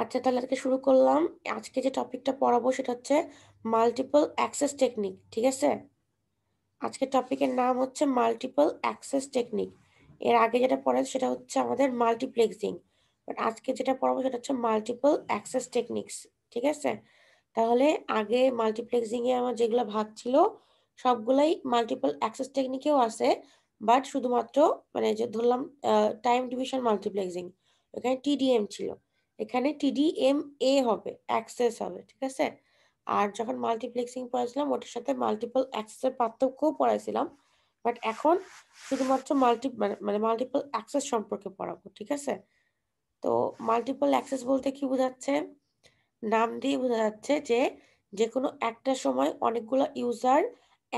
আচ্ছা তাহলে আজকে শুরু করলাম আজকে যে টপিকটা পড়াবো সেটা হচ্ছে মাল্টিপল অ্যাক্সেস টেকনিক ঠিক আছে আজকের টপিকের নাম হচ্ছে মাল্টিপল অ্যাক্সেস টেকনিক এর আগে যেটা পড়ে সেটা হচ্ছে আমাদের মাল্টিপ্লেক্সিং বাট আজকে যেটা পড়াবো সেটা হচ্ছে মাল্টিপল অ্যাক্সেস টেকনিক্স ঠিক আছে তাহলে আগে মাল্টিপ্লেক্সিংয়ে আমার যেগুলো ভাগ ছিল সবগুলোই মাল্টিপল অ্যাক্সেস টেকনিকেও আছে বাট শুধুমাত্র মানে যে ধরলাম টাইম ডিভিশন মাল্টিপ্লেক্সিং ওখানে টিডিএম ছিল এখানে টিডি এম এ হবে অ্যাক্সেস হবে ঠিক আছে আর যখন মাল্টিপ্লেক্সিং পড়াইছিলাম ওটার সাথে মাল্টিপল অ্যাক্সেসের পার্থক্যও পড়াইছিলাম বাট এখন শুধুমাত্র মাল্টি মানে মাল্টিপল মানে অ্যাক্সেস সম্পর্কে পড়াবো ঠিক আছে তো মাল্টিপল অ্যাক্সেস বলতে কি বোঝাচ্ছে নাম দিয়ে বোঝা যাচ্ছে যে যে কোনো একটা সময় অনেকগুলো ইউজার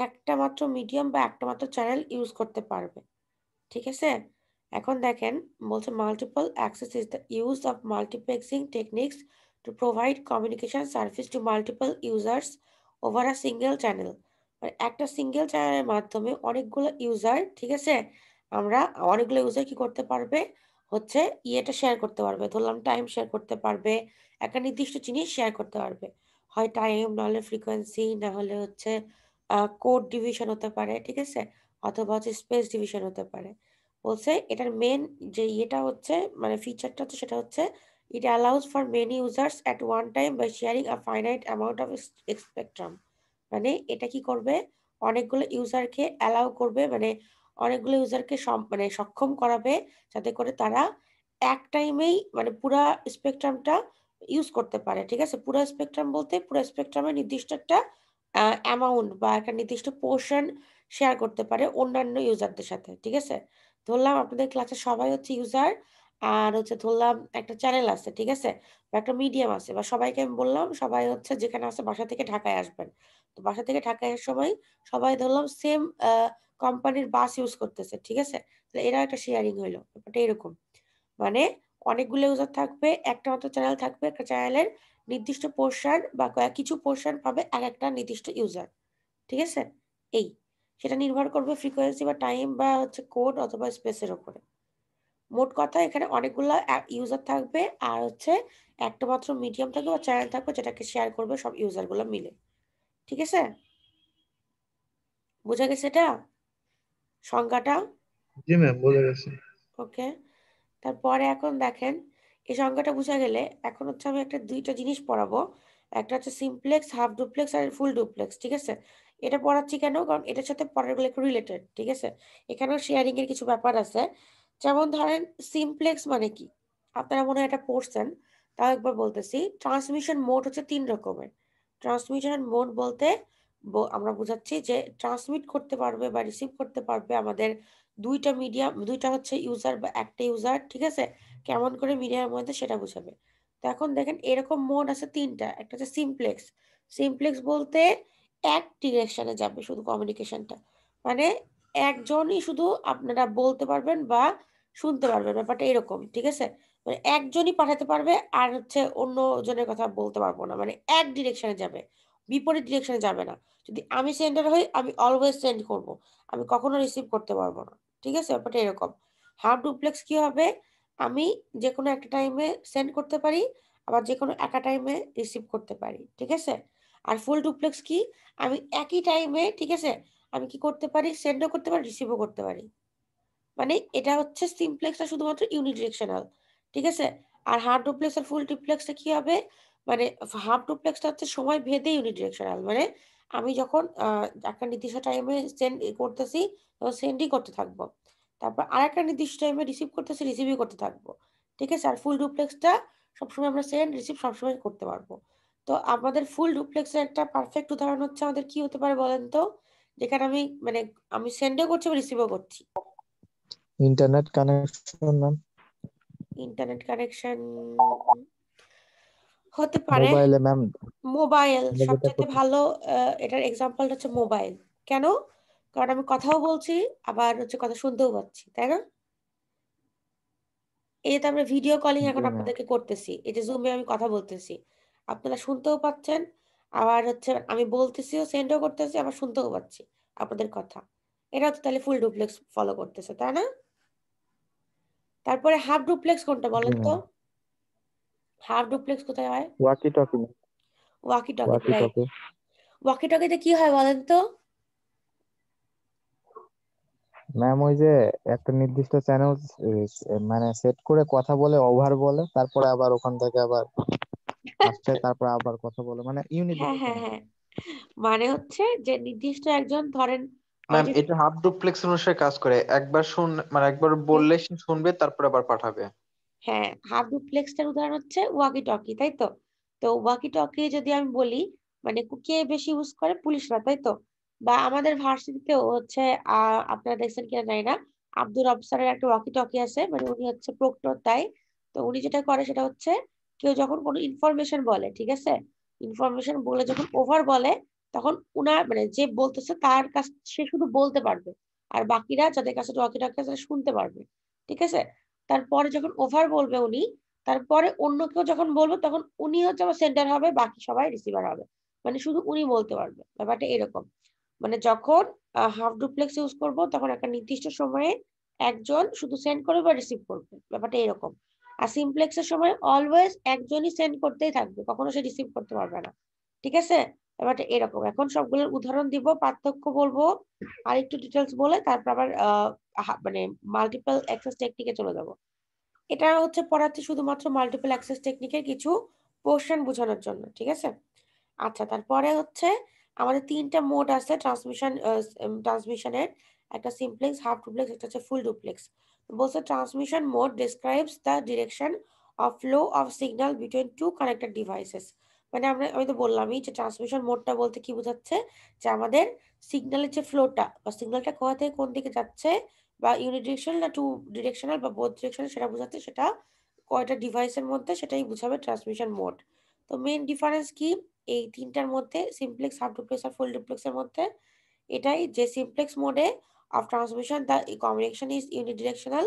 একটা মাত্র মিডিয়াম বা একটা মাত্র চ্যানেল ইউজ করতে পারবে ঠিক আছে এখন দেখেন বলছে multiple access is the use of multiplexing techniques to provide communication service to multiple users over a single channel মানে একটা সিঙ্গেল চ্যানেলের মাধ্যমে অনেকগুলো ইউজার ঠিক আছে আমরা অনেকগুলো ইউজার কি করতে পারবে হচ্ছে ইয়েটা শেয়ার করতে পারবে ধরলাম টাইম শেয়ার করতে পারবে একটা নির্দিষ্ট জিনিস শেয়ার করতে পারবে হয় টাইম নাহলে ফ্রিকোয়েন্সি না হলে হচ্ছে কোড ডিভিশন হতে পারে ঠিক আছে অথবা হচ্ছে স্পেস ডিভিশন হতে পারে বলছে এটার মেন যে ইয়েটা হচ্ছে মানে ফিচারটা হচ্ছে সেটা হচ্ছে it allows for many users at one time by sharing a finite amount of spectrum মানে এটা কি করবে অনেকগুলো ইউজারকে অ্যালাউ করবে মানে অনেকগুলো ইউজারকে মানে সক্ষম করাবে যাতে করে তারা এক টাইমেই মানে পুরা স্পেকট্রামটা ইউজ করতে পারে ঠিক আছে পুরো স্পেকট্রাম বলতে পুরো স্পেকট্রামে নির্দিষ্ট একটা অ্যামাউন্ট বা একটা নির্দিষ্ট পোর্শন শেয়ার করতে পারে অন্যান্য ইউজারদের সাথে ঠিক আছে ধরলাম আপনাদের ক্লাসে সবাই হচ্ছে ইউজার আর হচ্ছে ধরলাম একটা চ্যানেল আছে ঠিক আছে বা একটা মিডিয়াম আছে বা সবাইকে আমি বললাম সবাই হচ্ছে যেখানে আছে বাসা থেকে ঢাকায় আসবেন তো বাসা থেকে ঢাকায় আসার সময় সবাই ধরলাম সেম কোম্পানির বাস ইউজ করতেছে ঠিক আছে তাহলে এরা একটা শেয়ারিং হইলো ব্যাপারটা এরকম মানে অনেকগুলো ইউজার থাকবে একটা মাত্র চ্যানেল থাকবে একটা চ্যানেলের নির্দিষ্ট পোর্শন বা কিছু পোর্শন পাবে এক একটা নির্দিষ্ট ইউজার ঠিক আছে এই সেটা নির্ভর করবে ফ্রিকোয়েন্সি বা টাইম বা হচ্ছে কোড অথবা স্পেসের ওপরে মোট কথা এখানে অনেকগুলো ইউজার থাকবে আর হচ্ছে একটা মাত্র মিডিয়াম থাকবে বা চ্যানেল থাকবে যেটাকে শেয়ার করবে সব ইউজারগুলো মিলে ঠিক আছে বোঝা গেছে এটা সংখ্যাটা জি ম্যাম বোঝা গেছে ওকে তারপরে এখন দেখেন এই সংখ্যাটা বোঝা গেলে এখন হচ্ছে আমি একটা দুইটা জিনিস পড়াবো একটা হচ্ছে সিমপ্লেক্স হাফ ডুপ্লেক্স আর ফুল ডুপ্লেক্স ঠিক আছে এটা পড়াচ্ছি কেন কারণ এটার সাথে পড়াগুলো একটু রিলেটেড ঠিক আছে এখানেও শেয়ারিং এর কিছু ব্যাপার আছে যেমন ধরেন সিমপ্লেক্স মানে কি আপনারা মনে হয় এটা পড়ছেন তাও একবার বলতেছি ট্রান্সমিশন মোড হচ্ছে তিন রকমের ট্রান্সমিশন মোড বলতে আমরা বোঝাচ্ছি যে ট্রান্সমিট করতে পারবে বা রিসিভ করতে পারবে আমাদের দুইটা মিডিয়া দুইটা হচ্ছে ইউজার বা একটা ইউজার ঠিক আছে কেমন করে মিডিয়ার মধ্যে সেটা বোঝাবে তো এখন দেখেন এরকম মোড আছে তিনটা একটা হচ্ছে সিমপ্লেক্স সিমপ্লেক্স বলতে এক ডিরেকশানে যাবে শুধু কমিউনিকেশনটা মানে একজনই শুধু আপনারা বলতে পারবেন বা শুনতে পারবেন ব্যাপারটা এরকম ঠিক আছে মানে একজনই পাঠাতে পারবে আর হচ্ছে অন্য জনের কথা বলতে পারবো না মানে এক ডিরেকশনে যাবে বিপরীত ডিরেকশনে যাবে না যদি আমি সেন্ডার হই আমি অলওয়েজ সেন্ড করব আমি কখনো রিসিভ করতে পারবো না ঠিক আছে ব্যাপারটা এরকম হাফ ডুপ্লেক্স কি হবে আমি যে কোনো একটা টাইমে সেন্ড করতে পারি আবার যে কোনো একটা টাইমে রিসিভ করতে পারি ঠিক আছে আর ফুল ডুপ্লেক্স কি আমি একই টাইমে ঠিক আছে আমি কি করতে পারি সেন্ডও করতে পারি রিসিভও করতে পারি মানে এটা হচ্ছে সিমপ্লেক্সটা শুধুমাত্র ইউনিডিরেকশনাল ঠিক আছে আর হাফ ডুপ্লেক্স আর ফুল ডুপ্লেক্সটা কি হবে মানে হাফ ডুপ্লেক্সটা হচ্ছে সময় ভেদে ইউনিডিরেকশনাল মানে আমি যখন একটা নির্দিষ্ট টাইমে সেন্ড করতেছি তখন সেন্ডই করতে থাকবো তারপর আর একটা নির্দিষ্ট টাইমে রিসিভ করতেছি রিসিভই করতে থাকবো ঠিক আছে আর ফুল ডুপ্লেক্সটা সবসময় আমরা সেন্ড রিসিভ সবসময় করতে পারবো তো আমাদের ফুল ডুপ্লেক্সের একটা পারফেক্ট উদাহরণ হচ্ছে আমাদের কি হতে পারে বলেন তো যেখানে আমি মানে আমি সেন্ডও করছি বা রিসিভও করছি internet connection ma'am internet connection হতে পারে মোবাইলে ম্যাম মোবাইল সবচেয়ে ভালো এটার এক্সাম্পল হচ্ছে মোবাইল কেন কারণ আমি কথাও বলছি আবার হচ্ছে কথা শুনতেও পাচ্ছি তাই না এই যে আমরা ভিডিও কলিং এখন আপনাদেরকে করতেছি এই যে জুমে আমি কথা বলতেছি আপনারা শুনতেও পাচ্ছেন আবার হচ্ছে আমি বলতেছিও সেন্ডও করতেছি আবার শুনতেও পাচ্ছি আপনাদের কথা এটা তো তাহলে ফুল ডুপ্লেক্স ফলো করতেছে তাই না তারপরে হাফ ডুপ্লেক্স কোনটা বলেন তো হাফ ডুপ্লেক্স কোথায় হয় ওয়াকি টকি ওয়াকি টকি ওয়াকি তে কি হয় বলেন তো ম্যাম ওই যে একটা নির্দিষ্ট চ্যানেল মানে সেট করে কথা বলে ওভার বলে তারপরে আবার ওখান থেকে আবার আসছে তারপর আবার কথা বলে মানে ইউনিট হ্যাঁ হ্যাঁ হ্যাঁ মানে হচ্ছে যে নির্দিষ্ট একজন ধরেন ম্যাম এটা হাফ ডুপ্লেক্স অনুসারে কাজ করে একবার শুন মানে একবার বললে সে শুনবে তারপর আবার পাঠাবে হ্যাঁ হাফ ডুপ্লেক্সটার উদাহরণ হচ্ছে ওয়াকি টকি তাই তো তো ওয়াকি টকি যদি আমি বলি মানে কে বেশি ইউজ করে পুলিশরা তাই তো বা আমাদের ভার্সিটিতে হচ্ছে আপনারা দেখছেন কিনা জানি না আব্দুর আফসারের একটা ওয়াকি টকি আছে মানে উনি হচ্ছে প্রক্টর তাই তো উনি যেটা করে সেটা হচ্ছে কেউ যখন কোনো ইনফরমেশন বলে ঠিক আছে ইনফরমেশন বলে যখন ওভার বলে তখন উনার মানে যে বলতেছে তার কাছ সে শুধু বলতে পারবে আর বাকিরা যাদের কাছে টকি টকি আছে শুনতে পারবে ঠিক আছে তারপরে যখন ওভার বলবে উনি তারপরে অন্য কেউ যখন বলবে তখন উনি হচ্ছে আমার সেন্টার হবে বাকি সবাই রিসিভার হবে মানে শুধু উনি বলতে পারবে ব্যাপারটা এরকম মানে যখন হাফ ডুপ্লেক্স ইউজ করব তখন একটা নির্দিষ্ট সময়ে একজন শুধু সেন্ড করবে বা রিসিভ করবে ব্যাপারটা এরকম আর সিমপ্লেক্সের সময় অলওয়েজ একজনই সেন্ড করতেই থাকবে কখনো সে রিসিভ করতে পারবে না ঠিক আছে এবার এরকম এখন সবগুলোর উদাহরণ দিব পার্থক্য বলবো আর একটু ডিটেলস বলে তারপর আবার মানে মাল্টিপল অ্যাক্সেস টেকনিকে চলে যাব এটা হচ্ছে পড়াচ্ছি শুধুমাত্র মাল্টিপল অ্যাক্সেস টেকনিকের কিছু পোর্শন বোঝানোর জন্য ঠিক আছে আচ্ছা তারপরে হচ্ছে আমাদের তিনটা মোড আছে ট্রান্সমিশন ট্রান্সমিশনের একটা সিমপ্লেক্স হাফ ডুপ্লেক্স একটা হচ্ছে ফুল ডুপ্লেক্স বলছে transmission mode describes the direction of flow of signal between two connected devices মানে আমরা আমি তো বললামই যে ট্রান্সমিশন মোডটা বলতে কি বোঝাচ্ছে যে আমাদের সিগন্যালের যে ফ্লোটা বা সিগনালটা কোথা থেকে কোন দিকে যাচ্ছে বা ইউনি না টু ডিরেকশনাল বা বোথ ডিরেকশনাল সেটা বোঝাচ্ছে সেটা কয়টা ডিভাইসের মধ্যে সেটাই বোঝাবে ট্রান্সমিশন মোড তো মেন ডিফারেন্স কি এই তিনটার মধ্যে সিমপ্লেক্স হাফ ডুপ্লেক্স আর ফুল ডুপ্লেক্সের মধ্যে এটাই যে সিমপ্লেক্স মোডে of transmission the combination is unidirectional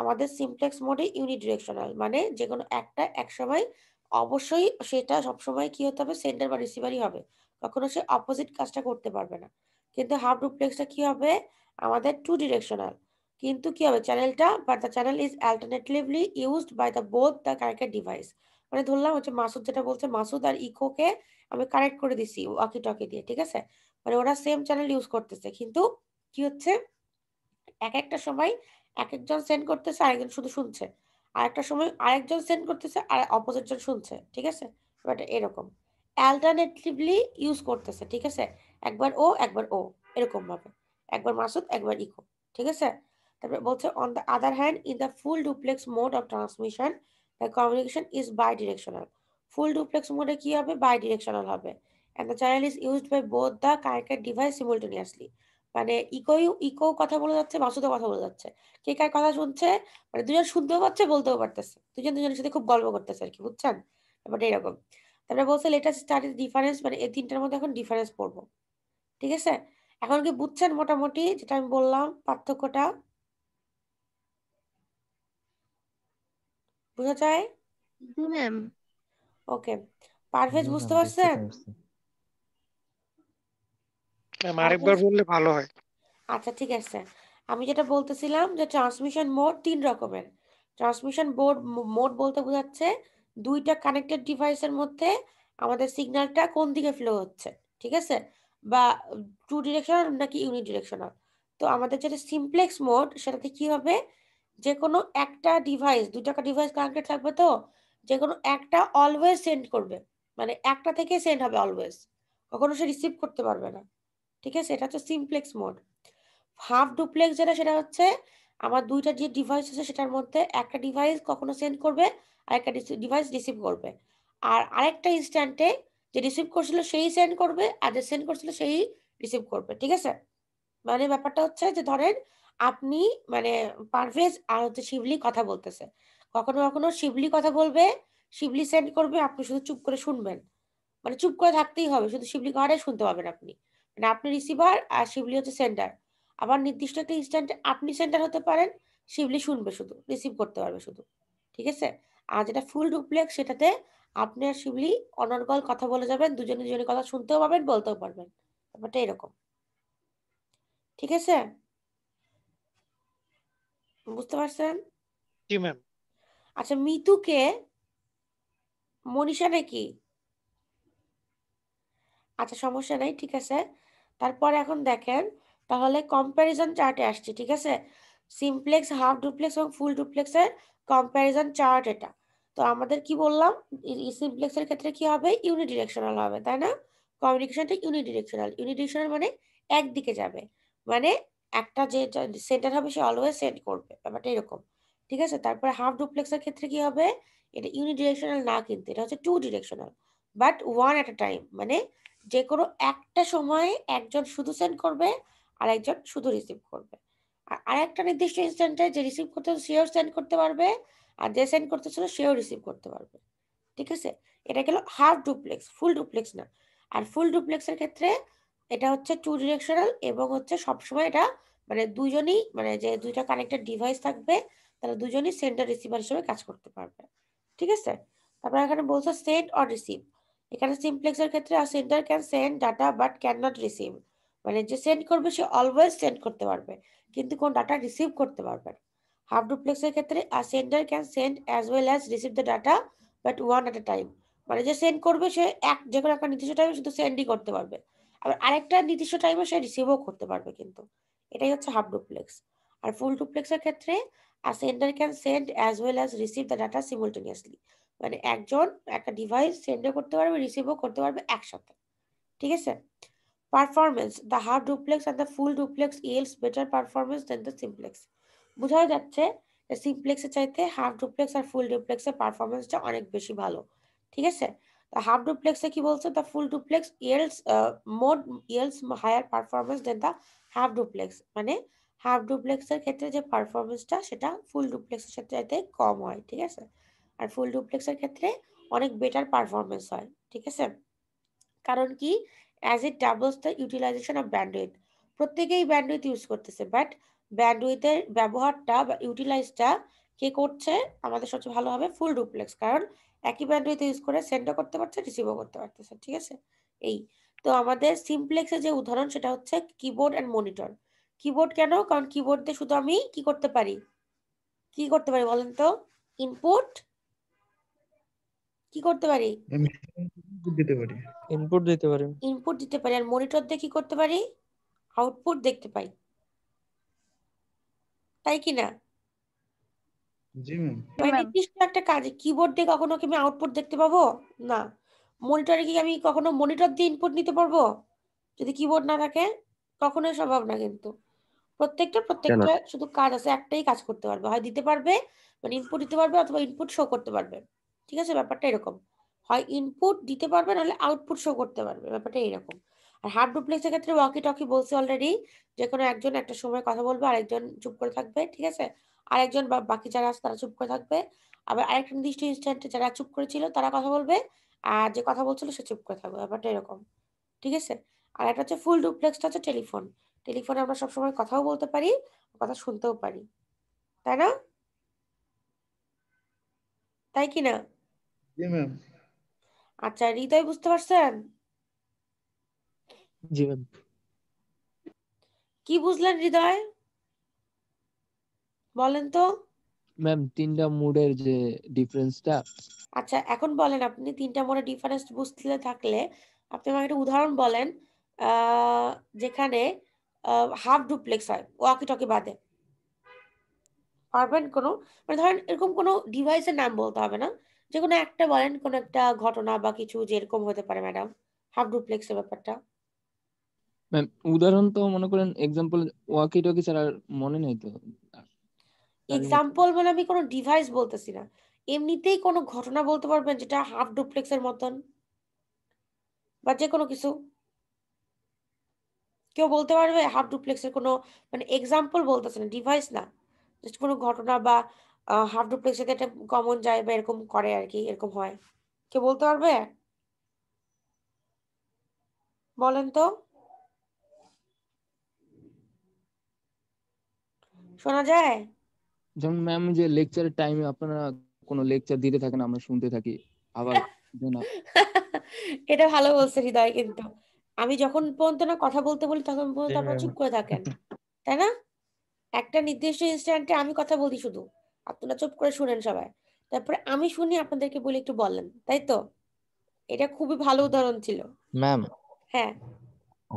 আমাদের সিমপ্লেক্স মোডে ইউনিডিরেকশনাল মানে যে কোনো একটা এক সময় অবশ্যই সেটা সবসময় কি হতে হবে সেন্টার বা রিসিভারই হবে কখনো সে অপোজিট কাজটা করতে পারবে না কিন্তু হাফ ডুপ্লেক্সটা কি হবে আমাদের টু ডিরেকশনাল কিন্তু কি হবে চ্যানেলটা but the channel is alternatively used by the both the connected device মানে ধরলাম হচ্ছে মাসুদ যেটা বলছে মাসুদ আর ইকোকে আমি কানেক্ট করে দিছি ওয়াকি টকি দিয়ে ঠিক আছে মানে ওরা সেম চ্যানেল ইউজ করতেছে কিন্তু কি হচ্ছে এক একটা সময় এক একজন সেন্ড করতেছে আরেকজন শুধু শুনছে আরেকটা সময় আরেকজন সেন্ড করতেছে আর অপোজিট জন শুনছে ঠিক আছে এবার এরকম অ্যালটারনেটিভলি ইউজ করতেছে ঠিক আছে একবার ও একবার ও এরকম ভাবে একবার মাসুদ একবার ইকো ঠিক আছে তারপরে বলছে on the other hand in the full duplex mode of transmission the communication is bidirectional full duplex মোডে কি হবে বাই ডিরেকশনাল হবে and the channel is used by both the connected device simultaneously মানে ইকোই eco কথা বলে যাচ্ছে মাসুদও কথা বলে যাচ্ছে কে কার কথা শুনছে মানে দুজন শুনতেও পাচ্ছে বলতেও পারতেছে দুজন দুজনের সাথে খুব গল্প করতেছে আর কি বুঝছেন ব্যাপারটা এরকম তারপরে বলছে লেটার স্টাডিজ ডিফারেন্স মানে এই তিনটার মধ্যে এখন ডিফারেন্স পড়বো ঠিক আছে এখন কি বুঝছেন মোটামুটি যেটা আমি বললাম পার্থক্যটা বোঝা যায় ম্যাম ওকে পারভেজ বুঝতে পারছেন আরেকবার আচ্ছা। বললে ভালো হয় আচ্ছা ঠিক আছে আমি যেটা বলতেছিলাম যে ট্রান্সমিশন মোড তিন রকমের ট্রান্সমিশন বোর্ড মোড বলতে বোঝাচ্ছে দুইটা কানেক্টেড ডিভাইসের মধ্যে আমাদের সিগন্যালটা কোন দিকে ফ্লো হচ্ছে ঠিক আছে বা টু ডিরেকশনাল নাকি ইউনি ডিরেকশনাল তো আমাদের যেটা সিমপ্লেক্স মোড সেটাতে কি হবে যে কোনো একটা ডিভাইস দুটা ডিভাইস কানেক্টেড থাকবে তো যে কোনো একটা অলওয়েজ সেন্ড করবে মানে একটা থেকে সেন্ড হবে অলওয়েজ কখনো সে রিসিভ করতে পারবে না ঠিক আছে এটা হচ্ছে সিমপ্লেক্স মোড হাফ ডুপ্লেক্স যেটা সেটা হচ্ছে আমার দুইটা যে ডিভাইস আছে সেটার মধ্যে একটা ডিভাইস কখনো সেন্ড করবে আর একটা ডিভাইস রিসিভ করবে আর আরেকটা ইনস্ট্যান্টে যে রিসিভ করছিল সেই সেন্ড করবে আর যে সেন্ড করছিল সেই রিসিভ করবে ঠিক আছে মানে ব্যাপারটা হচ্ছে যে ধরেন আপনি মানে পারভেজ আর হচ্ছে শিবলি কথা বলতেছে কখনো কখনো শিবলি কথা বলবে শিবলি সেন্ড করবে আপনি শুধু চুপ করে শুনবেন মানে চুপ করে থাকতেই হবে শুধু শিবলি ঘরে শুনতে পাবেন আপনি মানে আপনি রিসিভার আর শিবলি হচ্ছে সেন্টার আবার নির্দিষ্ট একটা ইনস্ট্যান্টে আপনি সেন্টার হতে পারেন শিবলি শুনবে শুধু রিসিভ করতে পারবে শুধু ঠিক আছে আর যেটা ফুল ডুপ্লেক্স সেটাতে আপনি আর শিবলি অনর্গল কথা বলে যাবেন দুজনে দুজনের কথা শুনতেও পাবেন বলতেও পারবেন ব্যাপারটা এরকম ঠিক আছে বুঝতে পারছেন জি ম্যাম আচ্ছা মিতুকে মনীষা নাকি আচ্ছা সমস্যা নাই ঠিক আছে তারপর এখন দেখেন তাহলে কম্প্যারিজন চার্টে আসছে ঠিক আছে সিমপ্লেক্স হাফ ডুপ্লেক্স এবং ফুল ডুপ্লেক্সের কম্প্যারিজন চার্ট এটা তো আমাদের কি বললাম সিমপ্লেক্সের ক্ষেত্রে কি হবে ইউনিডিরেকশনাল হবে তাই না কমিউনিকেশনটা ইউনিডিরেকশনাল ইউনিডিরেকশনাল মানে একদিকে যাবে মানে একটা যে সেন্টার হবে সে অলওয়েজ সেন্ড করবে ব্যাপারটা এরকম ঠিক আছে তারপরে হাফ ডুপ্লেক্সের ক্ষেত্রে কি হবে এটা ইউনিডিরেকশনাল না কিন্তু এটা হচ্ছে two directional but one at a time মানে যে কোনো একটা সময়ে একজন শুধু সেন্ড করবে আর একজন শুধু রিসিভ করবে আর আরেকটা নির্দিষ্ট ইনস্ট্যান্টে যে রিসিভ করতে সেও সেন্ড করতে পারবে আর যে সেন্ড ছিল সেও রিসিভ করতে পারবে ঠিক আছে এটা গেল হাফ ডুপ্লেক্স ফুল ডুপ্লেক্স না আর ফুল ডুপ্লেক্সের ক্ষেত্রে এটা হচ্ছে টু ডিরেকশনাল এবং হচ্ছে সবসময় এটা মানে দুজনই মানে যে দুইটা কানেক্টেড ডিভাইস থাকবে তারা দুজনই সেন্টার রিসিভার হিসেবে কাজ করতে পারবে ঠিক আছে তারপর এখানে বলছে সেন্ড অর রিসিভ এখানে সিমপ্লেক্সের ক্ষেত্রে sender can send data but can not receive মানে যে সেন্ড করবে সে অলওয়েজ সেন্ড করতে পারবে কিন্তু কোন ডাটা রিসিভ করতে পারবে না হাফ ডুপ্লেক্সের ক্ষেত্রে sender can send as well as receive the data but one at a time মানে যে সেন্ড করবে সে এক যে কোনো একটা নির্দিষ্ট টাইমে শুধু সেন্ডই করতে পারবে আবার আরেকটা নির্দিষ্ট টাইমে সে রিসিভও করতে পারবে কিন্তু এটাই হচ্ছে হাফ ডুপ্লেক্স আর ফুল ডুপ্লেক্সের ক্ষেত্রে sender can send as well as receive the data simultaneously মানে একজন একটা ডিভাইস সেন্ডও করতে পারবে রিসিভও করতে পারবে একসাথে ঠিক আছে performance the half duplex and the full duplex yields better performance than the simplex বোঝাই যাচ্ছে সিমপ্লেক্সের চাইতে হাফ ডুপ্লেক্স আর ফুল ডুপ্লেক্সের পারফরমেন্সটা অনেক বেশি ভালো ঠিক আছে দ্য হাফ ডুপ্লেক্সে কি বলছে the full duplex yields more yields higher performance than the half duplex মানে হাফ ডুপ্লেক্সের ক্ষেত্রে যে পারফরমেন্সটা সেটা ফুল ডুপ্লেক্সের সাথে চাইতে কম হয় ঠিক আছে আর ফুল ডুপ্লেক্সের ক্ষেত্রে অনেক বেটার পারফরমেন্স হয় ঠিক আছে কারণ কি as it doubles the utilization of bandwidth প্রত্যেকেই ব্যান্ডউইথ ইউজ করতেছে বাট ব্যান্ডউইথের ব্যবহারটা বা ইউটিলাইজটা কে করছে আমাদের সবচেয়ে ভালো হবে ফুল ডুপ্লেক্স কারণ একই ব্যান্ডউইথ ইউজ করে সেন্ডও করতে পারছে রিসিভও করতে পারতেছে ঠিক আছে এই তো আমাদের সিমপ্লেক্সের যে উদাহরণ সেটা হচ্ছে কিবোর্ড অ্যান্ড মনিটর কিবোর্ড কেন কারণ দিয়ে শুধু আমি কি করতে পারি কি করতে পারি বলেন তো ইনপুট কি করতে পারি দিতে পারি ইনপুট দিতে পারি ইনপুট দিতে পারি আর মনিটর দিয়ে কি করতে পারি আউটপুট দেখতে পাই তাই কি না জি ম্যাম মানে নির্দিষ্ট একটা কাজ কিবোর্ড দিয়ে কখনো কি আমি আউটপুট দেখতে পাবো না মনিটরে কি আমি কখনো মনিটর দিয়ে ইনপুট নিতে পারবো যদি কিবোর্ড না থাকে কখনোই সম্ভব না কিন্তু প্রত্যেকটা প্রত্যেকটা শুধু কাজ আছে একটাই কাজ করতে পারবে হয় দিতে পারবে মানে ইনপুট দিতে পারবে অথবা ইনপুট শো করতে পারবে ঠিক আছে ব্যাপারটা এরকম হয় ইনপুট দিতে পারবে নাহলে আউটপুট শো করতে পারবে ব্যাপারটা এরকম আর হাফ ডুপ্লেক্সের ক্ষেত্রে ওয়াকি টকি বলছি অলরেডি যে কোনো একজন একটা সময় কথা বলবে আরেকজন চুপ করে থাকবে ঠিক আছে আরেকজন বা বাকি যারা আছে তারা চুপ করে থাকবে আবার আরেকটা নির্দিষ্ট ইনস্ট্যান্টে যারা চুপ করেছিল তারা কথা বলবে আর যে কথা বলছিল সে চুপ করে থাকবে ব্যাপারটা এরকম ঠিক আছে আর একটা হচ্ছে ফুল ডুপ্লেক্সটা হচ্ছে টেলিফোন টেলিফোনে আমরা সবসময় কথাও বলতে পারি কথা শুনতেও পারি তাই না তাই কি না জি ম্যাম আচ্ছা হৃদয় বুঝতে পারছেন জি ম্যাম কি বুঝলেন হৃদয় বলেন তো ম্যাম তিনটা মুডের যে ডিফারেন্সটা আচ্ছা এখন বলেন আপনি তিনটা মোডের ডিফারেন্স বুঝতে থাকলে আপনি আমাকে একটা উদাহরণ বলেন যেখানে হাফ ডুপ্লেক্স হয় ওয়াকি টকি বাদে পারবেন কোনো মানে ধরেন এরকম কোনো ডিভাইসের নাম বলতে হবে না যে কোনো একটা বলেন কোন একটা ঘটনা বা কিছু যেরকম হতে পারে ম্যাডাম হাফ ডুপ্লেক্স এর ব্যাপারটা ম্যাম উদাহরণ তো মনে করেন এক্সাম্পল ওয়াকি টকি ছাড়া মনে নেই তো এক্সাম্পল মানে আমি কোনো ডিভাইস বলতেছি না এমনিতেই কোনো ঘটনা বলতে পারবেন যেটা হাফ ডুপ্লেক্স এর মতন বা যে কোনো কিছু কেউ বলতে পারবে হাফ ডুপ্লেক্স এর কোনো মানে এক্সাম্পল বলতেছে না ডিভাইস না জাস্ট কোনো ঘটনা বা হাফ ডুপ্লেক্স সাথে একটা কমন যায় বা এরকম করে আর কি এরকম হয় কে বলতে পারবে বলেন তো শোনা যায় যেমন ম্যাম যে লেকচার টাইমে আপনারা কোনো লেকচার দিতে থাকেন আমরা শুনতে থাকি আবার এটা ভালো বলছে হৃদয় কিন্তু আমি যখন পর্যন্ত না কথা বলতে বলি তখন পর্যন্ত আপনারা হ্যাঁ। চুপ করে থাকেন তাই না একটা নির্দিষ্ট ইনস্ট্যান্টে আমি কথা বলি শুধু আপনারা চুপ করে শুনেন সবাই তারপরে আমি শুনি আপনাদেরকে বলি একটু বলেন তাই তো এটা খুবই ভালো উদাহরণ ছিল ম্যাম হ্যাঁ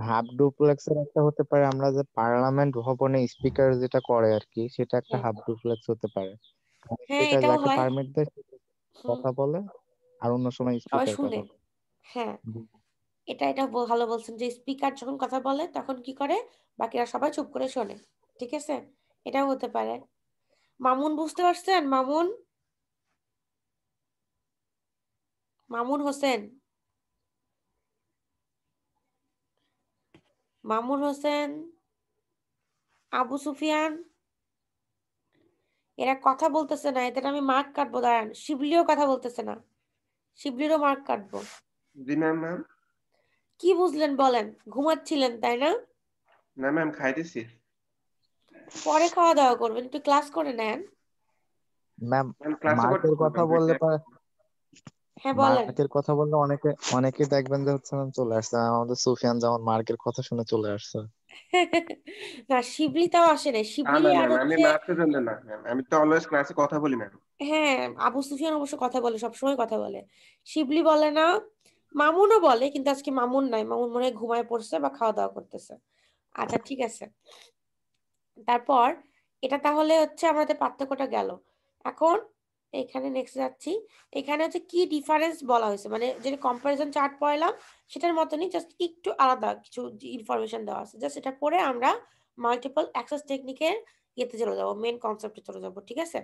হাফ ডুপ্লেক্সের একটা হতে পারে আমরা যে পার্লামেন্ট ভবনে স্পিকার যেটা করে আর কি সেটা একটা হাফ হ্যাঁ। ডুপ্লেক্স হতে পারে হ্যাঁ এটা যাকে পারমিট দেয় কথা বলে আর অন্য সময় স্পিকার শুনে হ্যাঁ এটা এটা ভালো বলছেন যে স্পিকার যখন কথা বলে তখন কি করে বাকিরা সবাই চুপ করে শোনে ঠিক আছে এটাও হতে পারে মামুন বুঝতে পারছেন মামুন মামুন হোসেন মামুন হোসেন আবু সুফিয়ান এরা কথা বলতেছে না এদের আমি মার্ক কাটবো দাঁড়ান শিবলিও কথা বলতেছে না শিবলিরও মার্ক কাটবো কি বুঝলেন বলেন ঘুমাচ্ছিলেন তাই না না ম্যাম খাইতেছি পরে খাওয়া দাওয়া করবেন একটু ক্লাস করে নেন ম্যাম মার্কের কথা বললে হ্যাঁ বলেন মার্কের কথা বললে অনেকে অনেকে দেখবেন যে হচ্ছে ম্যাম চলে আসছে আমাদের সুফিয়ান যেমন মার্কের কথা শুনে চলে আসছে না শিবলি তাও আসে না শিবলি আর আমি মার্কের জন্য না আমি তো অলওয়েজ ক্লাসে কথা বলি ম্যাম হ্যাঁ আবু সুফিয়ান অবশ্য কথা বলে সব সময় কথা বলে শিবলি বলে না মামুনও বলে কিন্তু আজকে মামুন নাই মামুন মনে ঘুমায় পড়ছে বা খাওয়া দাওয়া করতেছে আচ্ছা ঠিক আছে তারপর এটা তাহলে হচ্ছে আমাদের পার্থক্যটা গেল এখন এখানে নেক্সট যাচ্ছি এখানে হচ্ছে কি ডিফারেন্স বলা হয়েছে মানে যেটা কম্পারিজন চার্ট পড়লাম সেটার মতনই জাস্ট একটু আলাদা কিছু ইনফরমেশন দেওয়া আছে জাস্ট এটা পড়ে আমরা মাল্টিপল অ্যাক্সেস টেকনিকের ইয়েতে চলে যাবো মেন কনসেপ্টে চলে যাবো ঠিক আছে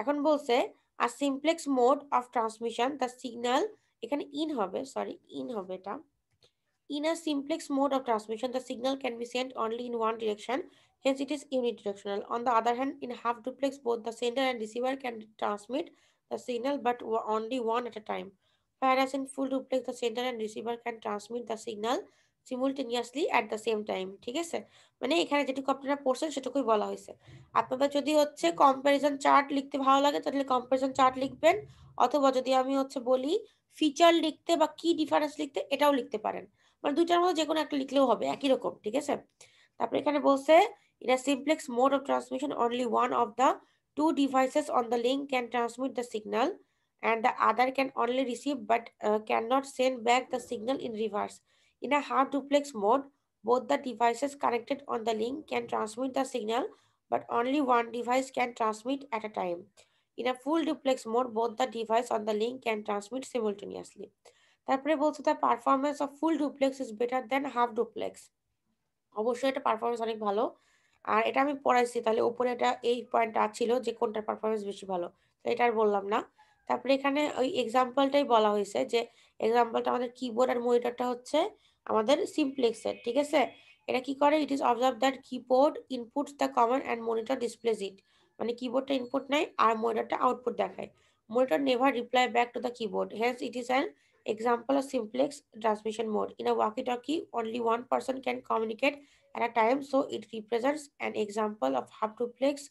এখন বলছে আর simplex mode of transmission the signal এখানে ইন হবে সরি ইন হবে এটা ইন আর simplex mode of transmission the signal can be sent only in one direction Hence, it is unidirectional. On the other hand, in half duplex, both the sender and receiver can transmit the signal but only one at a time. Whereas in full duplex, the sender and receiver can transmit the signal simultaneously at the same time. ঠিক আছে মানে এখানে যেটুকু আপনারা পড়ছেন সেটুকুই বলা হয়েছে আপনাদের যদি হচ্ছে কম্পারিজন চার্ট লিখতে ভালো লাগে তাহলে কম্পারিজন চার্ট লিখবেন অথবা যদি আমি হচ্ছে বলি ফিচার লিখতে বা কি ডিফারেন্স লিখতে এটাও লিখতে পারেন মানে দুইটার মধ্যে যে কোনো একটা লিখলেও হবে একই রকম ঠিক আছে তারপরে এখানে বলছে In a simplex mode of transmission, only one of the two devices on the link can transmit the signal and the other can only receive but uh, cannot send back the signal in reverse. In a half duplex mode, both the devices connected on the link can transmit the signal but only one device can transmit at a time. In a full duplex mode, both the device on the link can transmit simultaneously. তারপরে the performance of full duplex is better than half duplex. Duplex অবশ্যই এটা আর এটা আমি পড়াইছি তাহলে উপরে এটা এই পয়েন্টটা ছিল যে কোনটার পারফরমেন্স বেশি ভালো এটা আর বললাম না তারপরে এখানে ওই এক্সাম্পলটাই বলা হয়েছে যে এক্সাম্পলটা আমাদের কিবোর্ড আর মনিটরটা হচ্ছে আমাদের সিমপ্লেক্সের ঠিক আছে এটা কি করে it is observe that keyboard input the common and monitor displays it মানে কিবোর্ডটা ইনপুট নেয় আর মনিটরটা আউটপুট দেখায় monitor never reply back to the keyboard hence it is an example of simplex transmission mode in a walkie talkie only one person can communicate at a time, so it represents an example of hub duplex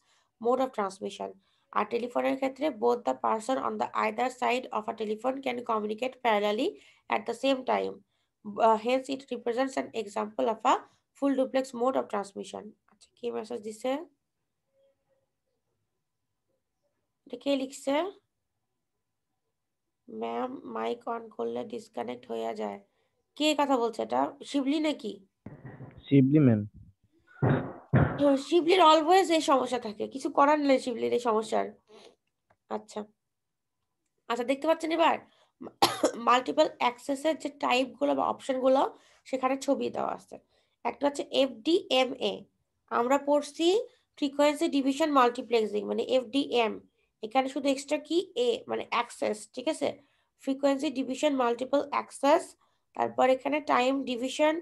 mode of transmission. আর টেলিফোনের ক্ষেত্রে both the person on the either side of a telephone can communicate parallely at the same time hence it represents an example of a full duplex mode of transmission আচ্ছা কি message দিছে এটা কে লিখছে ma'am mic on করলে disconnect হয়ে যায় কে কথা বলছে এটা শিবলি নাকি শিবলি ম্যাম হ্যাঁ, শিবলির অলওয়েজ এই সমস্যা থাকে কিছু করার নেই শিবলির এই সমস্যার আচ্ছা আচ্ছা দেখতে পাচ্ছেন এবার মাল্টিপল অ্যাক্সেসের যে টাইপগুলো বা অপশন গুলো সেখানে ছবি দেওয়া আছে একটা হচ্ছে এফডিএমএ আমরা পড়ছি ফ্রিকোয়েন্সি ডিভিশন মাল্টিপ্লেক্সিং মানে এফডিএম এখানে শুধু এক্সট্রা কি এ মানে অ্যাক্সেস ঠিক আছে ফ্রিকোয়েন্সি ডিভিশন মাল্টিপল অ্যাক্সেস তারপর এখানে টাইম ডিভিশন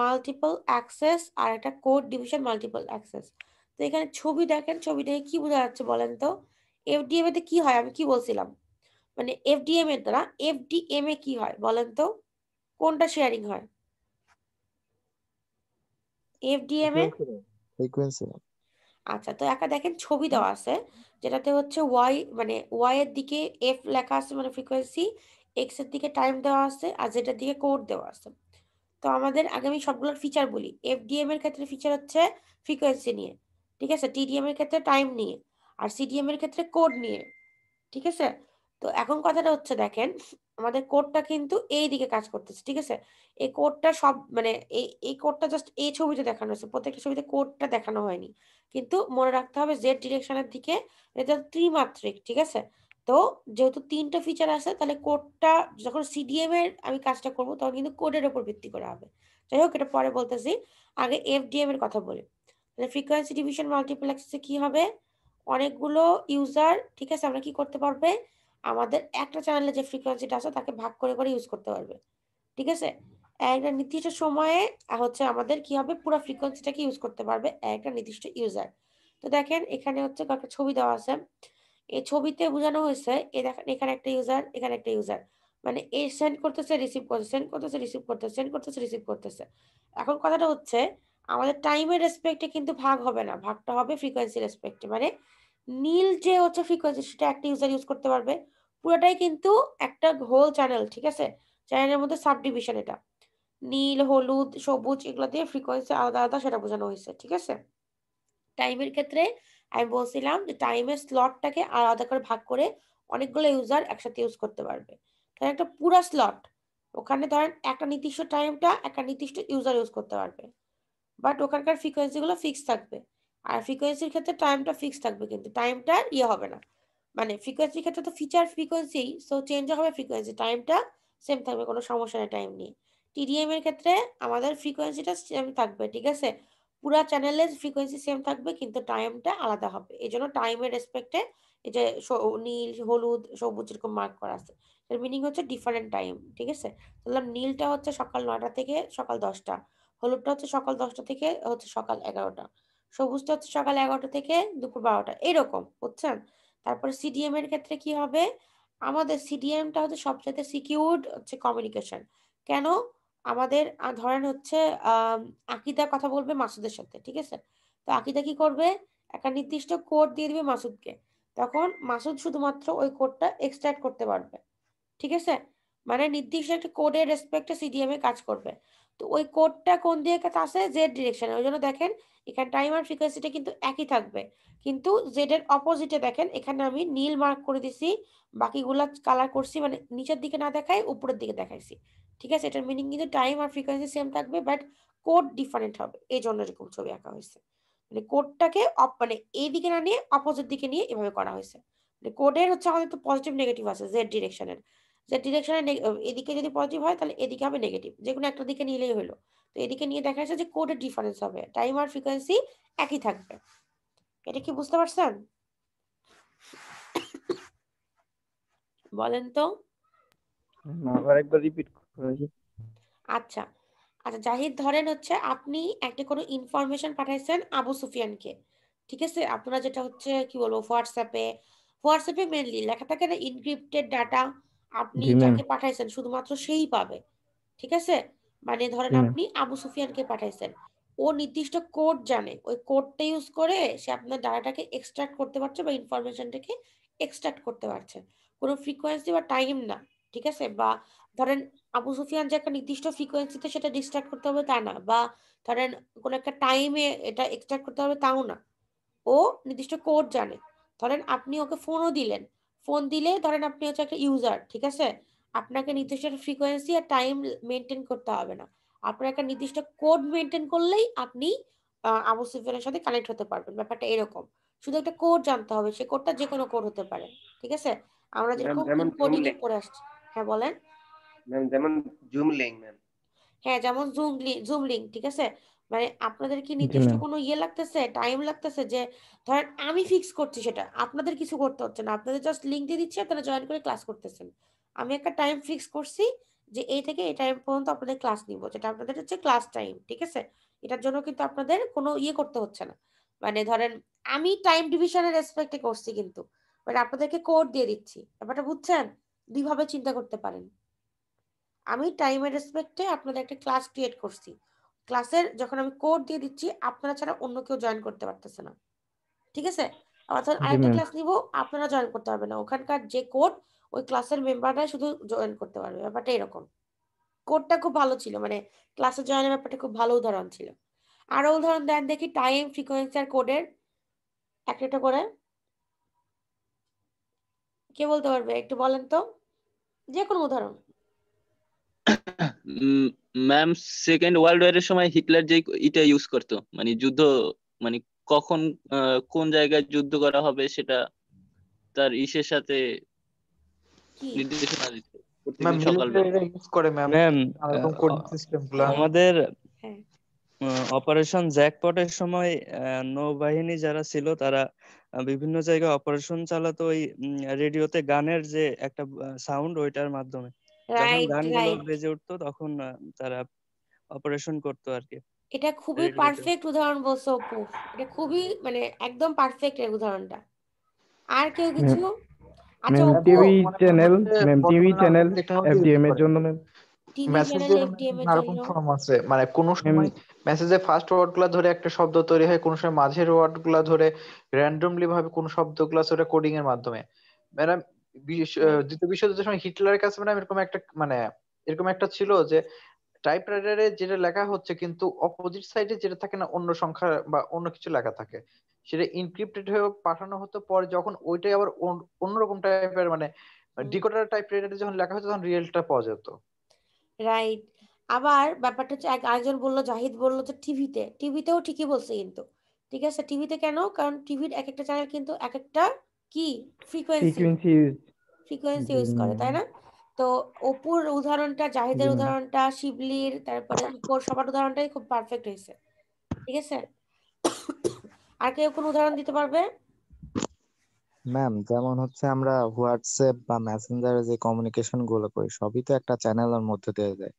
মাল্টিপল অ্যাক্সেস আর একটা কোড ডিভিশন মাল্টিপল অ্যাক্সেস তো এখানে ছবি দেখেন ছবি দেখে কি বোঝা যাচ্ছে বলেন তো এফডিএম এতে কি হয় আমি কি বলছিলাম মানে এফডিএম এর দ্বারা এফডিএম এ কি হয় বলেন তো কোনটা শেয়ারিং হয় এফডিএম এ ফ্রিকোয়েন্সি আচ্ছা তো একা দেখেন ছবি দেওয়া আছে যেটাতে হচ্ছে ওয়াই মানে ওয়াই এর দিকে এফ লেখা আছে মানে ফ্রিকোয়েন্সি এক্স এর দিকে টাইম দেওয়া আছে আর যেটার দিকে কোড দেওয়া আছে তো আমাদের আগে আমি সবগুলোর ফিচার বলি এফডিএম এর ক্ষেত্রে ফিচার হচ্ছে ফ্রিকোয়েন্সি নিয়ে ঠিক আছে টিডিএম এর ক্ষেত্রে টাইম নিয়ে আর সিডিএম এর ক্ষেত্রে কোড নিয়ে ঠিক আছে তো এখন কথাটা হচ্ছে দেখেন আমাদের কোডটা কিন্তু এই দিকে কাজ করতেছে ঠিক আছে এই কোডটা সব মানে এই এই কোডটা জাস্ট এই ছবিতে দেখানো হয়েছে প্রত্যেকটা ছবিতে কোডটা দেখানো হয়নি কিন্তু মনে রাখতে হবে জেড ডিরেকশনের দিকে এটা ত্রিমাত্রিক ঠিক আছে তো যেহেতু তিনটা ফিচার আছে তাহলে কোডটা যখন সিডিএম এর আমি কাজটা করব তখন কিন্তু কোডের উপর ভিত্তি করা হবে যাই হোক এটা পরে বলতেছি আগে এফডিএম এর কথা বলি তাহলে ফ্রিকোয়েন্সি ডিভিশন মাল্টিপ্লেক্সে কি হবে অনেকগুলো ইউজার ঠিক আছে আমরা কি করতে পারবে আমাদের একটা চ্যানেলে যে ফ্রিকোয়েন্সিটা আছে তাকে ভাগ করে করে ইউজ করতে পারবে ঠিক আছে একটা নির্দিষ্ট সময়ে হচ্ছে আমাদের কি হবে পুরো ফ্রিকোয়েন্সিটাকে ইউজ করতে পারবে একটা নির্দিষ্ট ইউজার তো দেখেন এখানে হচ্ছে কয়েকটা ছবি দেওয়া আছে এই ছবিতে বোঝানো হয়েছে এ দেখেন এখানে একটা ইউজার এখানে একটা ইউজার মানে এ সেন্ড করতেছে রিসিভ করতে সেন্ড করতেছে রিসিভ করতেছে সেন্ড করতেছে রিসিভ করতেছে এখন কথাটা হচ্ছে আমাদের টাইমের রেসপেক্টে কিন্তু ভাগ হবে না ভাগটা হবে ফ্রিকোয়েন্সি রেসপেক্টে মানে নীল যে হচ্ছে ফ্রিকোয়েন্সি সেটা একটা ইউজার ইউজ করতে পারবে পুরোটাই কিন্তু একটা হোল চ্যানেল ঠিক আছে চ্যানেলের মধ্যে সাবডিভিশন এটা নীল হলুদ সবুজ এগুলো দিয়ে ফ্রিকোয়েন্সি আলাদা আলাদা সেটা বোঝানো হয়েছে ঠিক আছে টাইমের ক্ষেত্রে আমি বলছিলাম যে টাইমের স্লটটাকে আলাদা করে ভাগ করে অনেকগুলো ইউজার একসাথে ইউজ করতে পারবে ধরেন একটা পুরো স্লট ওখানে ধরেন একটা নির্দিষ্ট টাইমটা একটা নির্দিষ্ট ইউজার ইউজ করতে পারবে বাট ওখানকার ফ্রিকোয়েন্সিগুলো ফিক্সড থাকবে আর ফ্রিকোয়েন্সির ক্ষেত্রে টাইমটা ফিক্স থাকবে কিন্তু টাইমটা ইয়ে হবে না মানে ফ্রিকোয়েন্সির ক্ষেত্রে তো ফিচার ফ্রিকোয়েন্সি সো চেঞ্জ হবে ফ্রিকোয়েন্সি টাইমটা সেম থাকবে কোনো সমস্যা নেই টাইম নিয়ে টিডিএম এর ক্ষেত্রে আমাদের ফ্রিকোয়েন্সিটা সেম থাকবে ঠিক আছে পুরা চ্যানেলে ফ্রিকোয়েন্সি সেম থাকবে কিন্তু টাইমটা আলাদা হবে এই জন্য টাইমের রেসপেক্টে এই যে নীল হলুদ সবুজ এরকম মার্ক করা আছে এর মিনিং হচ্ছে ডিফারেন্ট টাইম ঠিক আছে বললাম নীলটা হচ্ছে সকাল নয়টা থেকে সকাল দশটা হলুদটা হচ্ছে সকাল দশটা থেকে হচ্ছে সকাল এগারোটা সবুজটা হচ্ছে সকাল এগারোটা থেকে দুপুর বারোটা এরকম বুঝছেন তারপরে সিডিএম এর ক্ষেত্রে কি হবে আমাদের সিডিএমটা হচ্ছে সবচেয়ে সিকিউর্ড হচ্ছে কমিউনিকেশন কেন আমাদের ধরেন হচ্ছে আকিদা কথা বলবে মাসুদের সাথে ঠিক আছে তো আকিদা কি করবে একটা নির্দিষ্ট কোড দিয়ে দিবে মাসুদকে তখন মাসুদ শুধুমাত্র ওই কোডটা এক্সট্রাক্ট করতে পারবে ঠিক আছে মানে নির্দিষ্ট একটা কোডের রেসপেক্টে সিডিএম এ কাজ করবে তো ওই কোডটা কোন দিকে আসে জেড ডিরেকশনে ওই জন্য দেখেন এখানে টাইম আর ফ্রিকোয়েন্সিটা কিন্তু একই থাকবে কিন্তু জেড এর অপোজিটে দেখেন এখানে আমি নীল মার্ক করে দিছি বাকিগুলা কালার করছি মানে নিচের দিকে না দেখাই উপরের দিকে দেখাইছি ঠিক আছে এটার মিনিং কিন্তু টাইম আর ফ্রিকোয়েন্সি সেম থাকবে বাট কোড ডিফারেন্ট হবে এই জন্য এরকম ছবি আঁকা হয়েছে মানে কোডটাকে মানে এই দিকে না নিয়ে অপোজিট দিকে নিয়ে এভাবে করা হয়েছে মানে কোডের হচ্ছে আমাদের তো পজিটিভ নেগেটিভ আছে জেড ডিরেকশনের যে ডিরেকশনে এদিকে যদি পজিটিভ হয় তাহলে এদিকে হবে নেগেটিভ যে কোনো একটা দিকে নিলেই হলো তো এদিকে নিয়ে দেখা যাচ্ছে যে কোডের ডিফারেন্স হবে টাইম আর ফ্রিকোয়েন্সি একই থাকবে এটা কি বুঝতে পারছেন বলেন তো রিপিট আচ্ছা আচ্ছা জাহিদ ধরেন হচ্ছে আপনি একটা কোনো ইনফরমেশন পাঠাইছেন আবু সুফিয়ানকে ঠিক আছে আপনারা যেটা হচ্ছে কি বলবো হোয়াটসঅ্যাপে হোয়াটসঅ্যাপে মেনলি লেখা থাকে না ইনক্রিপ্টেড ডাটা আপনি যাকে পাঠাইছেন শুধুমাত্র সেই পাবে ঠিক আছে মানে ধরেন আপনি আবু সুফিয়ানকে পাঠাইছেন ও নির্দিষ্ট কোড জানে ওই কোডটা ইউজ করে সে আপনার ডাটাটাকে এক্সট্রাক্ট করতে পারছে বা ইনফরমেশনটাকে এক্সট্রাক্ট করতে পারছে কোনো ফ্রিকোয়েন্সি বা টাইম না ঠিক আছে বা ধরেন আবু সুফিয়ান যে একটা নির্দিষ্ট ফ্রিকোয়েন্সিতে সেটা ডিস্ট্রাক্ট করতে হবে তা না বা ধরেন কোনো একটা টাইমে এটা এক্সট্রাক্ট করতে হবে তাও না ও নির্দিষ্ট কোড জানে ধরেন আপনি ওকে ফোনও দিলেন ফোন দিলে ধরেন আপনি হচ্ছে একটা ইউজার ঠিক আছে আপনাকে নির্দিষ্ট একটা ফ্রিকোয়েন্সি আর টাইম মেনটেন করতে হবে না আপনার একটা নির্দিষ্ট কোড মেনটেন করলেই আপনি আবু সুফিয়ানের সাথে কানেক্ট হতে পারবেন ব্যাপারটা এরকম শুধু একটা কোড জানতে হবে সে কোডটা যে কোনো কোড হতে পারে ঠিক আছে আমরা যেরকম ইউজ করে আসছি হ্যাঁ বলেন ম্যাম যেমন জুম লিংক ম্যাম হ্যাঁ যেমন জুম লিংক জুম লিংক ঠিক আছে মানে আপনাদের কি নির্দিষ্ট কোনো ইয়ে লাগতেছে টাইম লাগতেছে যে ধরেন আমি ফিক্স করছি সেটা আপনাদের কিছু করতে হচ্ছে না আপনাদের জাস্ট লিঙ্ক দিয়ে দিচ্ছি আপনারা জয়েন করে ক্লাস করতেছেন আমি একটা টাইম ফিক্স করছি যে এই থেকে এই টাইম পর্যন্ত আপনাদের ক্লাস নিব যেটা আপনাদের হচ্ছে ক্লাস টাইম ঠিক আছে এটার জন্য কিন্তু আপনাদের কোনো ইয়ে করতে হচ্ছে না মানে ধরেন আমি টাইম ডিভিশনের রেসপেক্টে করছি কিন্তু মানে আপনাদেরকে কোড দিয়ে দিচ্ছি ব্যাপারটা বুঝছেন দুইভাবে চিন্তা করতে পারেন আমি টাইমের রেসপেক্টে আপনাদের একটা ক্লাস ক্রিয়েট করছি ক্লাসের যখন আমি কোড দিয়ে দিচ্ছি আপনারা ছাড়া অন্য কেউ জয়েন করতে পারতেছে না ঠিক আছে আবার আরেকটা ক্লাস নিব আপনারা জয়েন করতে পারবেন না ওখানকার যে কোড ওই ক্লাসের মেম্বাররাই শুধু জয়েন করতে পারবে ব্যাপারটা এরকম কোডটা খুব ভালো ছিল মানে ক্লাসে জয়েনের ব্যাপারটা খুব ভালো উদাহরণ ছিল আরো উদাহরণ দেন দেখি টাইম ফ্রিকোয়েন্সি আর কোডের একটা একটা করে কে বলতে পারবে একটু বলেন তো যে কোনো উদাহরণ ম্যাম সেকেন্ড ওয়ার্ল্ড ওয়ারের সময় হিটলার যে এটা ইউজ করতো মানে যুদ্ধ মানে কখন কোন জায়গায় যুদ্ধ করা হবে সেটা তার ইসের সাথে নির্দেশনা দিত আমাদের অপারেশন জ্যাকপটের সময় নৌবাহিনী যারা ছিল তারা বিভিন্ন জায়গায় অপারেশন চালাতো ওই রেডিওতে গানের যে একটা সাউন্ড ওইটার মাধ্যমে যখন বেজে উঠতো তখন তারা অপারেশন করতো আর কি এটা খুবই পারফেক্ট উদাহরণ বলছো অপু এটা খুবই মানে একদম পারফেক্ট এই উদাহরণটা আর কেউ কিছু মাঝের টিভি চ্যানেল এর জন্য ফর্ম আছে মানে কোন সময় ফার্স্ট ধরে একটা শব্দ তৈরি হয় সময় মাঝের ধরে র্যান্ডমলি ভাবে কোন শব্দগুলো সেটা কোডিং এর মাধ্যমে ম্যাডাম হ্যাঁ। দ্বিতীয় বিশ্বযুদ্ধের সময় হিটলারের কাছে মানে এরকম একটা মানে এরকম একটা ছিল যে টাইপরাইটারে যেটা লেখা হচ্ছে কিন্তু অপোজিট সাইডে যেটা থাকে না অন্য সংখ্যা বা অন্য কিছু লেখা থাকে সেটা ইনক্রিপ্টেড হয়ে পাঠানো হতো পরে যখন ওইটাই আবার অন্যরকম টাইপের মানে ডিকোডার টাইপরাইটারে যখন লেখা হতো তখন রিয়েলটা পাওয়া যেত রাইট আবার ব্যাপারটা হচ্ছে এক একজন বললো জাহিদ বললো যে টিভিতে টিভিতেও ঠিকই বলছে কিন্তু ঠিক আছে টিভিতে কেন কারণ টিভির এক একটা চ্যানেল কিন্তু এক একটা কি ফ্রিকোয়েন্সি ফ্রিকোয়েন্সি ইউজ করে তাই না তো অপুর উদাহরণটা জাহিদের উদাহরণটা শিবলির তারপরে উপর সবার উদাহরণটাই খুব পারফেক্ট হয়েছে ঠিক আছে আর কেউ কোন উদাহরণ দিতে পারবে ম্যাম যেমন হচ্ছে আমরা হোয়াটসঅ্যাপ বা মেসেঞ্জারে যে কমিউনিকেশন গুলো করি সবই তো একটা চ্যানেলের মধ্যে দিয়ে যায়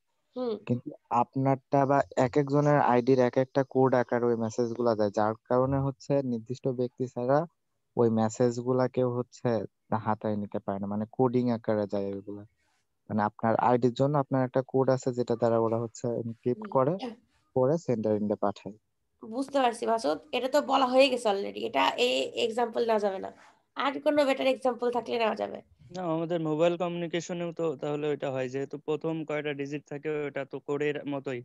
কিন্তু আপনারটা বা এক একজনের আইডির এক একটা কোড আকার ওই মেসেজ গুলা যায় যার কারণে হচ্ছে নির্দিষ্ট ব্যক্তি ছাড়া ওই মেসেজ কেউ হচ্ছে হাতায় নিতে পারে না মানে কোডিং আকারে যায় ওইগুলা মানে আপনার আইডির জন্য আপনার একটা কোড আছে যেটা দ্বারা ওরা হচ্ছে এনক্রিপ্ট করে করে সেন্টার ইন্ডে পাঠায় বুঝতে পারছি বাসুদ এটা তো বলা হয়ে গেছে অলরেডি এটা এই এক্সাম্পল না যাবে না আর কোনো বেটার এক্সাম্পল থাকলে নেওয়া যাবে না আমাদের মোবাইল কমিউনিকেশনেও তো তাহলে ওইটা হয় যেহেতু প্রথম কয়টা ডিজিট থাকে ওটা তো কোডের মতোই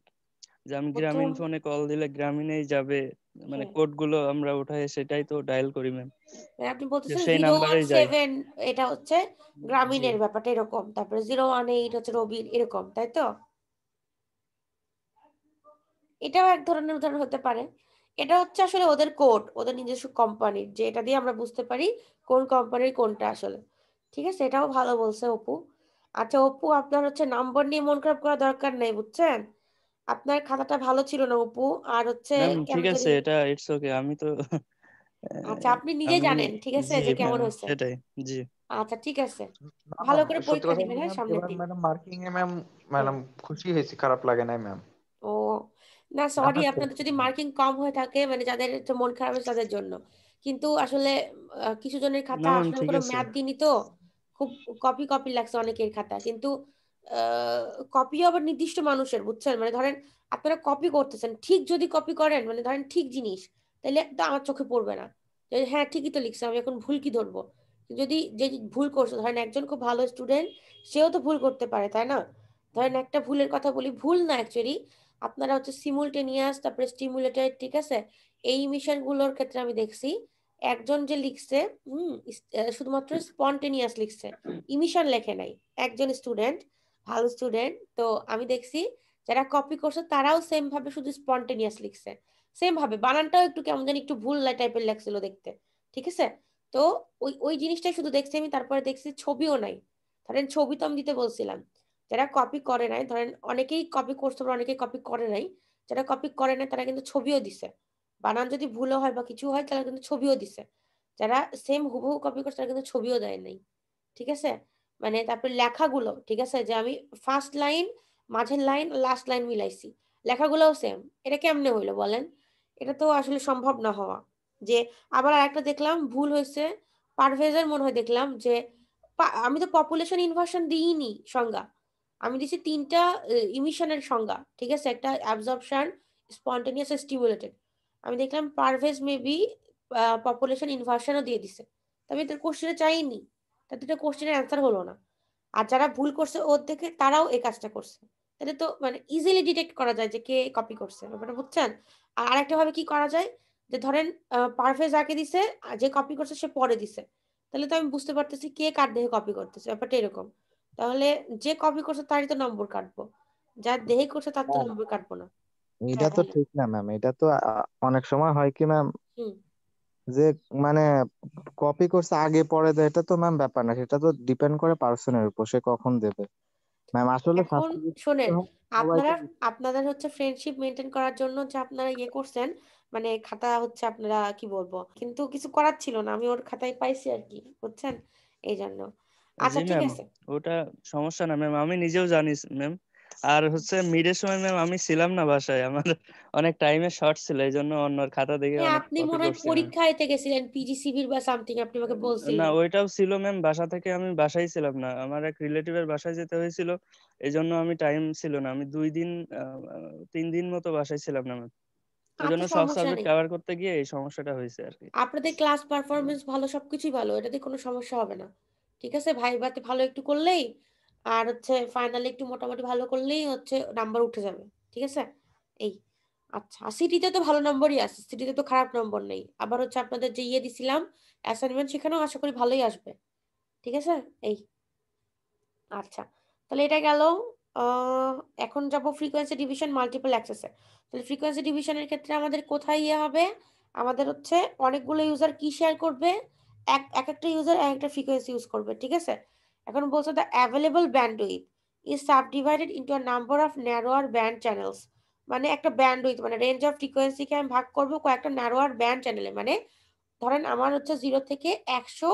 আমি গ্রামীণ ফোনে কল দিলে গ্রামীণেই যাবে মানে কোড গুলো আমরা উঠাই সেটাই তো ডায়াল করি ম্যাম মানে আপনি বলতেছেন সেই নাম্বারে যায় এটা হচ্ছে গ্রামীণের ব্যাপারটা এরকম তারপরে 018 হচ্ছে রবির এরকম তাই তো এটাও এক ধরনের উদাহরণ হতে পারে এটা হচ্ছে আসলে ওদের কোড ওদের নিজস্ব কোম্পানির যে এটা দিয়ে আমরা বুঝতে পারি কোন কোম্পানির কোনটা আসলে ঠিক আছে এটাও ভালো বলছে অপু আচ্ছা অপু আপনার হচ্ছে নাম্বার নিয়ে মন খারাপ করা দরকার নেই বুঝছেন আপনার খাতাটা ভালো ছিল না অপু আর হচ্ছে ম্যাম ঠিক আছে এটা ইটস ওকে আমি তো আচ্ছা আপনি নিজে জানেন ঠিক আছে যে কেমন হচ্ছে সেটাই জি আচ্ছা ঠিক আছে ভালো করে পরীক্ষা দিবেন, হ্যাঁ, সামনে দিন। ম্যাডাম মার্কিং এ ম্যাম ম্যাডাম খুশি হয়েছি খারাপ লাগে না ম্যাম ও না সরি আচ্ছা। আপনাদের যদি মার্কিং কম হয়ে থাকে মানে যাদের একটু মন খারাপ হয় তাদের জন্য কিন্তু আসলে কিছু জনের খাতা না, আসলে কোনো ম্যাথ দিনই তো খুব কপি কপি লাগছে অনেকের খাতা কিন্তু কপি আবার নির্দিষ্ট মানুষের বুঝছেন মানে ধরেন আপনারা কপি করতেছেন ঠিক যদি কপি করেন মানে ধরেন ঠিক জিনিস তাহলে তো আমার চোখে পড়বে না হ্যাঁ ঠিকই তো লিখছে আমি এখন ভুল কি ধরবো যদি যে ভুল করছে ধরেন একজন খুব ভালো স্টুডেন্ট সেও তো ভুল করতে পারে তাই না ধরেন একটা ভুলের কথা বলি ভুল না অ্যাকচুয়ালি আপনারা হচ্ছে সিমুলটেনিয়াস তারপরে স্টিমুলেটেড ঠিক আছে এই মিশন গুলোর ক্ষেত্রে আমি দেখছি একজন যে লিখছে হুম শুধুমাত্র স্পন্টেনিয়াস লিখছে ইমিশন লেখে নাই একজন স্টুডেন্ট ভালো স্টুডেন্ট তো আমি দেখছি যারা কপি করছে তারাও সেম ভাবে শুধু স্পন্টেনিয়াস লিখছে সেম ভাবে বানানটাও একটু কেমন জানি একটু ভুল টাইপের লাগছিল দেখতে ঠিক আছে তো ওই ওই জিনিসটাই শুধু দেখছি আমি তারপরে দেখছি ছবিও নাই ধরেন ছবি তো আমি দিতে বলছিলাম যারা কপি করে নাই ধরেন অনেকেই কপি করছে বা অনেকেই কপি করে নাই যারা কপি করে নাই তারা কিন্তু ছবিও দিছে বানান যদি ভুলও হয় বা কিছু হয় তারা কিন্তু ছবিও দিছে যারা সেম হুবহু কপি করছে তারা কিন্তু ছবিও দেয় নাই ঠিক আছে মানে তারপরে লেখাগুলো ঠিক আছে যে আমি ফার্স্ট লাইন মাঝের লাইন লাস্ট লাইন মিলাইছি লেখাগুলোও সেম এটা কেমনে হইলো বলেন এটা তো আসলে সম্ভব না হওয়া যে আবার আরেকটা দেখলাম ভুল হয়েছে পারভেজের মনে হয় দেখলাম যে আমি তো পপুলেশন ইনভার্সন দিইনি সংজ্ঞা আমি দিছি তিনটা ইমিশনের সংজ্ঞা ঠিক আছে একটা অ্যাবজর্পশন স্পন্টেনিয়াস স্টিমুলেটেড আমি দেখলাম পারভেজ মেবি পপুলেশন ইনভার্সনও দিয়ে দিছে আমি তার কোশ্চেনে চাইনি তার দুটো কোশ্চেনের অ্যান্সার হলো না আর যারা ভুল করছে ওর দেখে তারাও এই কাজটা করছে তাহলে তো মানে ইজিলি ডিটেক্ট করা যায় যে কে কপি করছে ব্যাপারটা বুঝছেন আর আরেকটা ভাবে কি করা যায় যে ধরেন পারফে যাকে দিছে যে কপি করছে সে পরে দিছে তাহলে তো আমি বুঝতে পারতেছি কে কার দেহে কপি করতেছে ব্যাপারটা এরকম তাহলে যে কপি করছে তারই তো নম্বর কাটবো যার দেহে করছে তার তো নম্বর হ্যাঁ। কাটবো না এটা তো হ্যাঁ। ঠিক না ম্যাম এটা তো অনেক সময় হয় কি ম্যাম যে মানে কপি করছে আগে পরে দেয় এটা তো ম্যাম ব্যাপার না সেটা তো ডিপেন্ড করে পার্সনের উপর সে কখন দেবে ম্যাম আসলে শুনেন আপনারা আপনাদের হচ্ছে ফ্রেন্ডশিপ মেনটেন করার জন্য যে আপনারা ইয়ে করছেন মানে খাতা হচ্ছে আপনারা কি বলবো কিন্তু কিছু করার ছিল না আমি ওর খাতায় পাইছি আর কি বুঝছেন এই জন্য আচ্ছা ঠিক আছে ওটা সমস্যা না ম্যাম আমি নিজেও জানি ম্যাম আর হচ্ছে মিডের সময় ম্যাম আমি ছিলাম না বাসায় আমার অনেক টাইমে শর্ট ছিল এই জন্য অন্যর খাতা দেখে মানে আপনি মনে হয় পরীক্ষা দিতে গেছিলেন পিজিসিবির বা সামথিং আপনি আমাকে বলছিলেন না ওইটাও ছিল ম্যাম বাসা থেকে আমি বাসায় ছিলাম না আমার এক রিলেটিভের বাসায় যেতে হয়েছিল এই জন্য আমি টাইম ছিল না আমি দুই দিন তিন দিন মতো বাসায় ছিলাম না ম্যাম জন্য সব সাবজেক্ট কভার করতে গিয়ে এই সমস্যাটা হয়েছে আর কি আপনাদের ক্লাস পারফরম্যান্স ভালো সবকিছুই ভালো এটাতে কোনো সমস্যা হবে না ঠিক আছে ভাইভাতে ভালো একটু করলেই আর হচ্ছে ফাইনালে একটু মোটামুটি ভালো করলেই হচ্ছে নাম্বার উঠে যাবে ঠিক আছে এই আচ্ছা সিটিতে তো ভালো নম্বরই আছে সিটিতে তো খারাপ নম্বর নেই আবার হচ্ছে আপনাদের যে ইয়ে দিছিলাম অ্যাসাইনমেন্ট সেখানেও আশা করি ভালোই আসবে ঠিক আছে এই আচ্ছা তাহলে এটা গেল এখন যাব ফ্রিকোয়েন্সি ডিভিশন মাল্টিপল অ্যাক্সেসে তাহলে ফ্রিকোয়েন্সি ডিভিশনের ক্ষেত্রে আমাদের কোথায় ইয়ে হবে আমাদের হচ্ছে অনেকগুলো ইউজার কি শেয়ার করবে এক একটা ইউজার এক একটা ফ্রিকোয়েন্সি ইউজ করবে ঠিক আছে এখন বলছো the available bandwidth is subdivided into a number of narrower band channels মানে একটা ব্যান্ড উইথ মানে রেঞ্জ অফ ফ্রিকোয়েন্সিকে আমি ভাগ করবো কয়েকটা ন্যারোয়ার ব্যান্ড চ্যানেলে মানে ধরেন আমার হচ্ছে জিরো থেকে একশো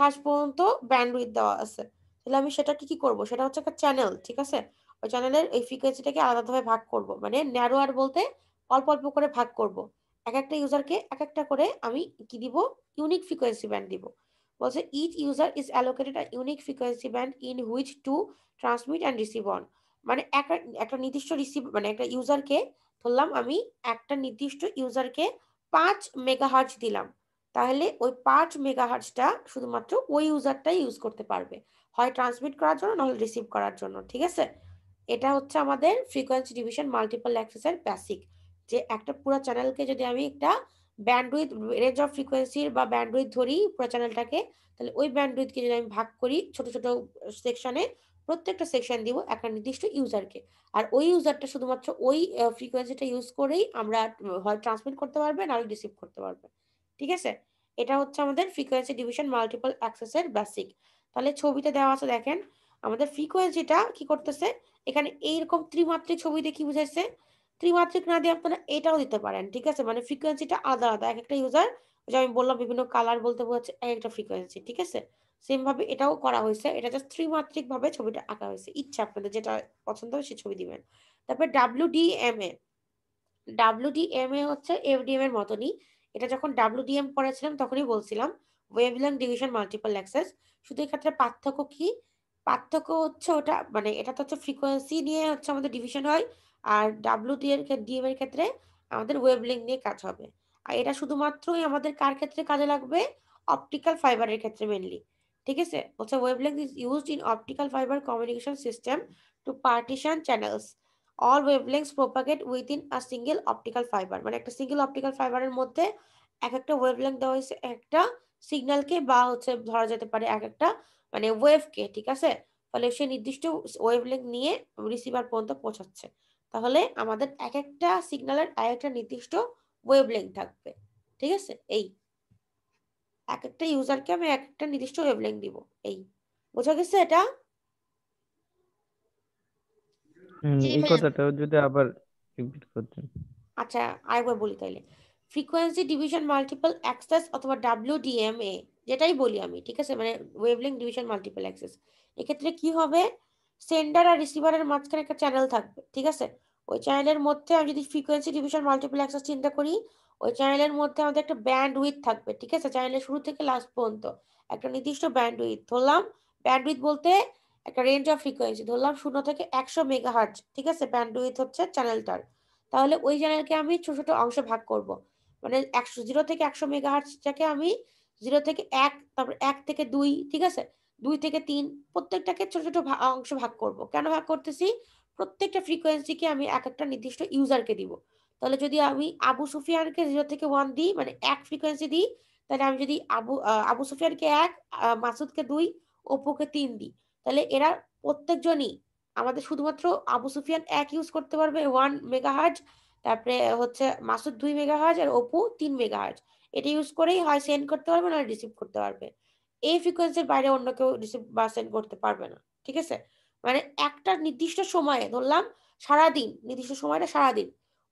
হাস পর্যন্ত ব্যান্ড উইথ দেওয়া আছে তাহলে আমি সেটা কি কি করবো সেটা হচ্ছে একটা চ্যানেল ঠিক আছে ওই চ্যানেলের ওই ফ্রিকোয়েন্সিটাকে আলাদাভাবে ভাগ করব মানে ন্যারোয়ার বলতে অল্প অল্প করে ভাগ করব এক একটা ইউজারকে এক একটা করে আমি কি দিব ইউনিক ফ্রিকোয়েন্সি ব্যান্ড দিব বলছে each user is allocated a unique frequency band in which to transmit and receive on মানে একটা একটা নির্দিষ্ট রিসিভ মানে একটা ইউজারকে ধরলাম আমি একটা নির্দিষ্ট ইউজারকে পাঁচ মেগাহার্জ দিলাম তাহলে ওই পাঁচ মেগাহার্জটা শুধুমাত্র ওই ইউজারটাই ইউজ করতে পারবে হয় ট্রান্সমিট করার জন্য নাহলে রিসিভ করার জন্য ঠিক আছে এটা হচ্ছে আমাদের ফ্রিকোয়েন্সি ডিভিশন মাল্টিপল অ্যাক্সেসের বেসিক যে একটা পুরো চ্যানেলকে যদি আমি একটা ব্যান্ডউইথ রেঞ্জ অফ ফ্রিকোয়েন্সির বা ব্যান্ডউইথ ধরি পুরো চ্যানেলটাকে তাহলে ওই ব্যান্ডউইথকে যদি আমি ভাগ করি ছোট ছোট সেকশনে প্রত্যেকটা সেকশন দিব একটা নির্দিষ্ট ইউজারকে আর ওই ইউজারটা শুধুমাত্র ওই ফ্রিকোয়েন্সিটা ইউজ করেই আমরা হয় ট্রান্সমিট করতে পারবে নাহলে রিসিভ করতে পারবে ঠিক আছে এটা হচ্ছে আমাদের ফ্রিকোয়েন্সি ডিভিশন মাল্টিপল অ্যাক্সেসের বেসিক তাহলে ছবিতে দেওয়া আছে দেখেন আমাদের ফ্রিকোয়েন্সিটা কি করতেছে এখানে এইরকম ত্রিমাত্রিক ছবি কি বুঝেছে ত্রিমাত্রিক না দিয়ে আপনারা এটাও দিতে পারেন ঠিক আছে মানে ফ্রিকোয়েন্সিটা আলাদা আলাদা এক একটা ইউজার যে আমি বললাম বিভিন্ন কালার বলতে বলছে এক একটা ফ্রিকোয়েন্সি ঠিক আছে সেম ভাবে এটাও করা হয়েছে এটা জাস্ট ত্রিমাত্রিক ভাবে ছবিটা আঁকা হয়েছে ইচ্ছা আপনাদের যেটা পছন্দ হয় সে ছবি দিবেন তারপর W D M A W D M A হচ্ছে এফডিএম এর মতনই এটা যখন ডাব্লিউ ডি এম পড়েছিলাম তখনই বলছিলাম ওয়েভলেন ডিভিশন মাল্টিপল অ্যাক্সেস শুধু এক্ষেত্রে পার্থক্য কি পার্থক্য হচ্ছে ওটা মানে এটা তো হচ্ছে ফ্রিকোয়েন্সি নিয়ে হচ্ছে আমাদের ডিভিশন হয় আর ডাব্লু ডি এর ডিএম এর ক্ষেত্রে আমাদের ওয়েবলিংথ নিয়ে কাজ হবে আর এটা শুধুমাত্রই আমাদের কার ক্ষেত্রে কাজে লাগবে অপটিক্যাল ফাইবারের ক্ষেত্রে মেনলি ঠিক আছে বলছে wavelength is used in optical fibre communication system to partition channels all wavelengths propagate in a single optical fibre মানে একটা সিঙ্গেল অপটিক্যাল ফাইবারের মধ্যে এক একটা ওয়েবলেংথ দেওয়া হয়েছে একটা সিগন্যালকে বা হচ্ছে ধরা যেতে পারে এক একটা মানে ওয়েভকে ঠিক আছে ফলে সে নির্দিষ্ট ওয়েভলেংথ নিয়ে রিসিভার পর্যন্ত পৌঁছাচ্ছে তাহলে আমাদের এক একটা সিগন্যালের এক একটা নির্দিষ্ট ওয়েবলেংথ থাকবে ঠিক আছে এই এক একটা ইউজারকে আমি এক একটা নির্দিষ্ট ওয়েবলেংথ দিব এই বোঝা গেছে এটা আচ্ছা, বলি ফ্রিকোয়েন্সি ডিভিশন মাল্টিপল অ্যাক্সেস অথবা যেটাই বলি আমি ঠিক আছে মানে ডিভিশন মাল্টিপল অ্যাক্সেস এক্ষেত্রে কি হবে সেন্ডার আর রিসিভারের মাঝখানে একটা চ্যানেল থাকবে ঠিক আছে ওই চ্যানেলের মধ্যে আমি যদি ফ্রিকোয়েন্সি ডিভিশন মাল্টিপ্লেক্সার চিন্তা করি ওই চ্যানেলের মধ্যে আমাদের একটা ব্যান্ড উইথ থাকবে ঠিক আছে চ্যানেলের শুরু থেকে লাস্ট পর্যন্ত একটা নির্দিষ্ট ব্যান্ড উইথ ধরলাম ব্যান্ড উইথ বলতে একটা রেঞ্জ অফ ফ্রিকোয়েন্সি ধরলাম শূন্য থেকে একশো হার্জ ঠিক আছে ব্যান্ড উইথ হচ্ছে চ্যানেলটার তাহলে ওই চ্যানেলকে আমি ছোট ছোট অংশে ভাগ করব মানে একশো জিরো থেকে একশো হার্জটাকে আমি জিরো থেকে এক তারপর এক থেকে দুই ঠিক আছে দুই থেকে তিন প্রত্যেকটাকে ছোট ছোট অংশ ভাগ করব কেন ভাগ করতেছি প্রত্যেকটা ফ্রিকোয়েন্সিকে আমি এক একটা নির্দিষ্ট ইউজারকে দিব তাহলে যদি আমি আবু সুফিয়ানকে জিরো থেকে ওয়ান দিই মানে এক ফ্রিকোয়েন্সি দিই তাহলে আমি যদি আবু আবু সুফিয়ানকে এক মাসুদকে দুই ওপোকে তিন দিই তাহলে এরা প্রত্যেকজনই আমাদের শুধুমাত্র আবু সুফিয়ান এক ইউজ করতে পারবে ওয়ান মেগাহার্জ তারপরে হচ্ছে মাসুদ দুই মেগাহার্জ আর ওপো তিন মেগাহার্জ এটা ইউজ করেই হয় সেন্ড করতে পারবে না রিসিভ করতে পারবে এই ফ্রিকোয়েন্সির বাইরে অন্য কেউ রিসিভ বা সেন্ড করতে পারবে না ঠিক আছে মানে একটা নির্দিষ্ট সময়ে ধরলাম সারাদিন নির্দিষ্ট সময়টা সারাদিন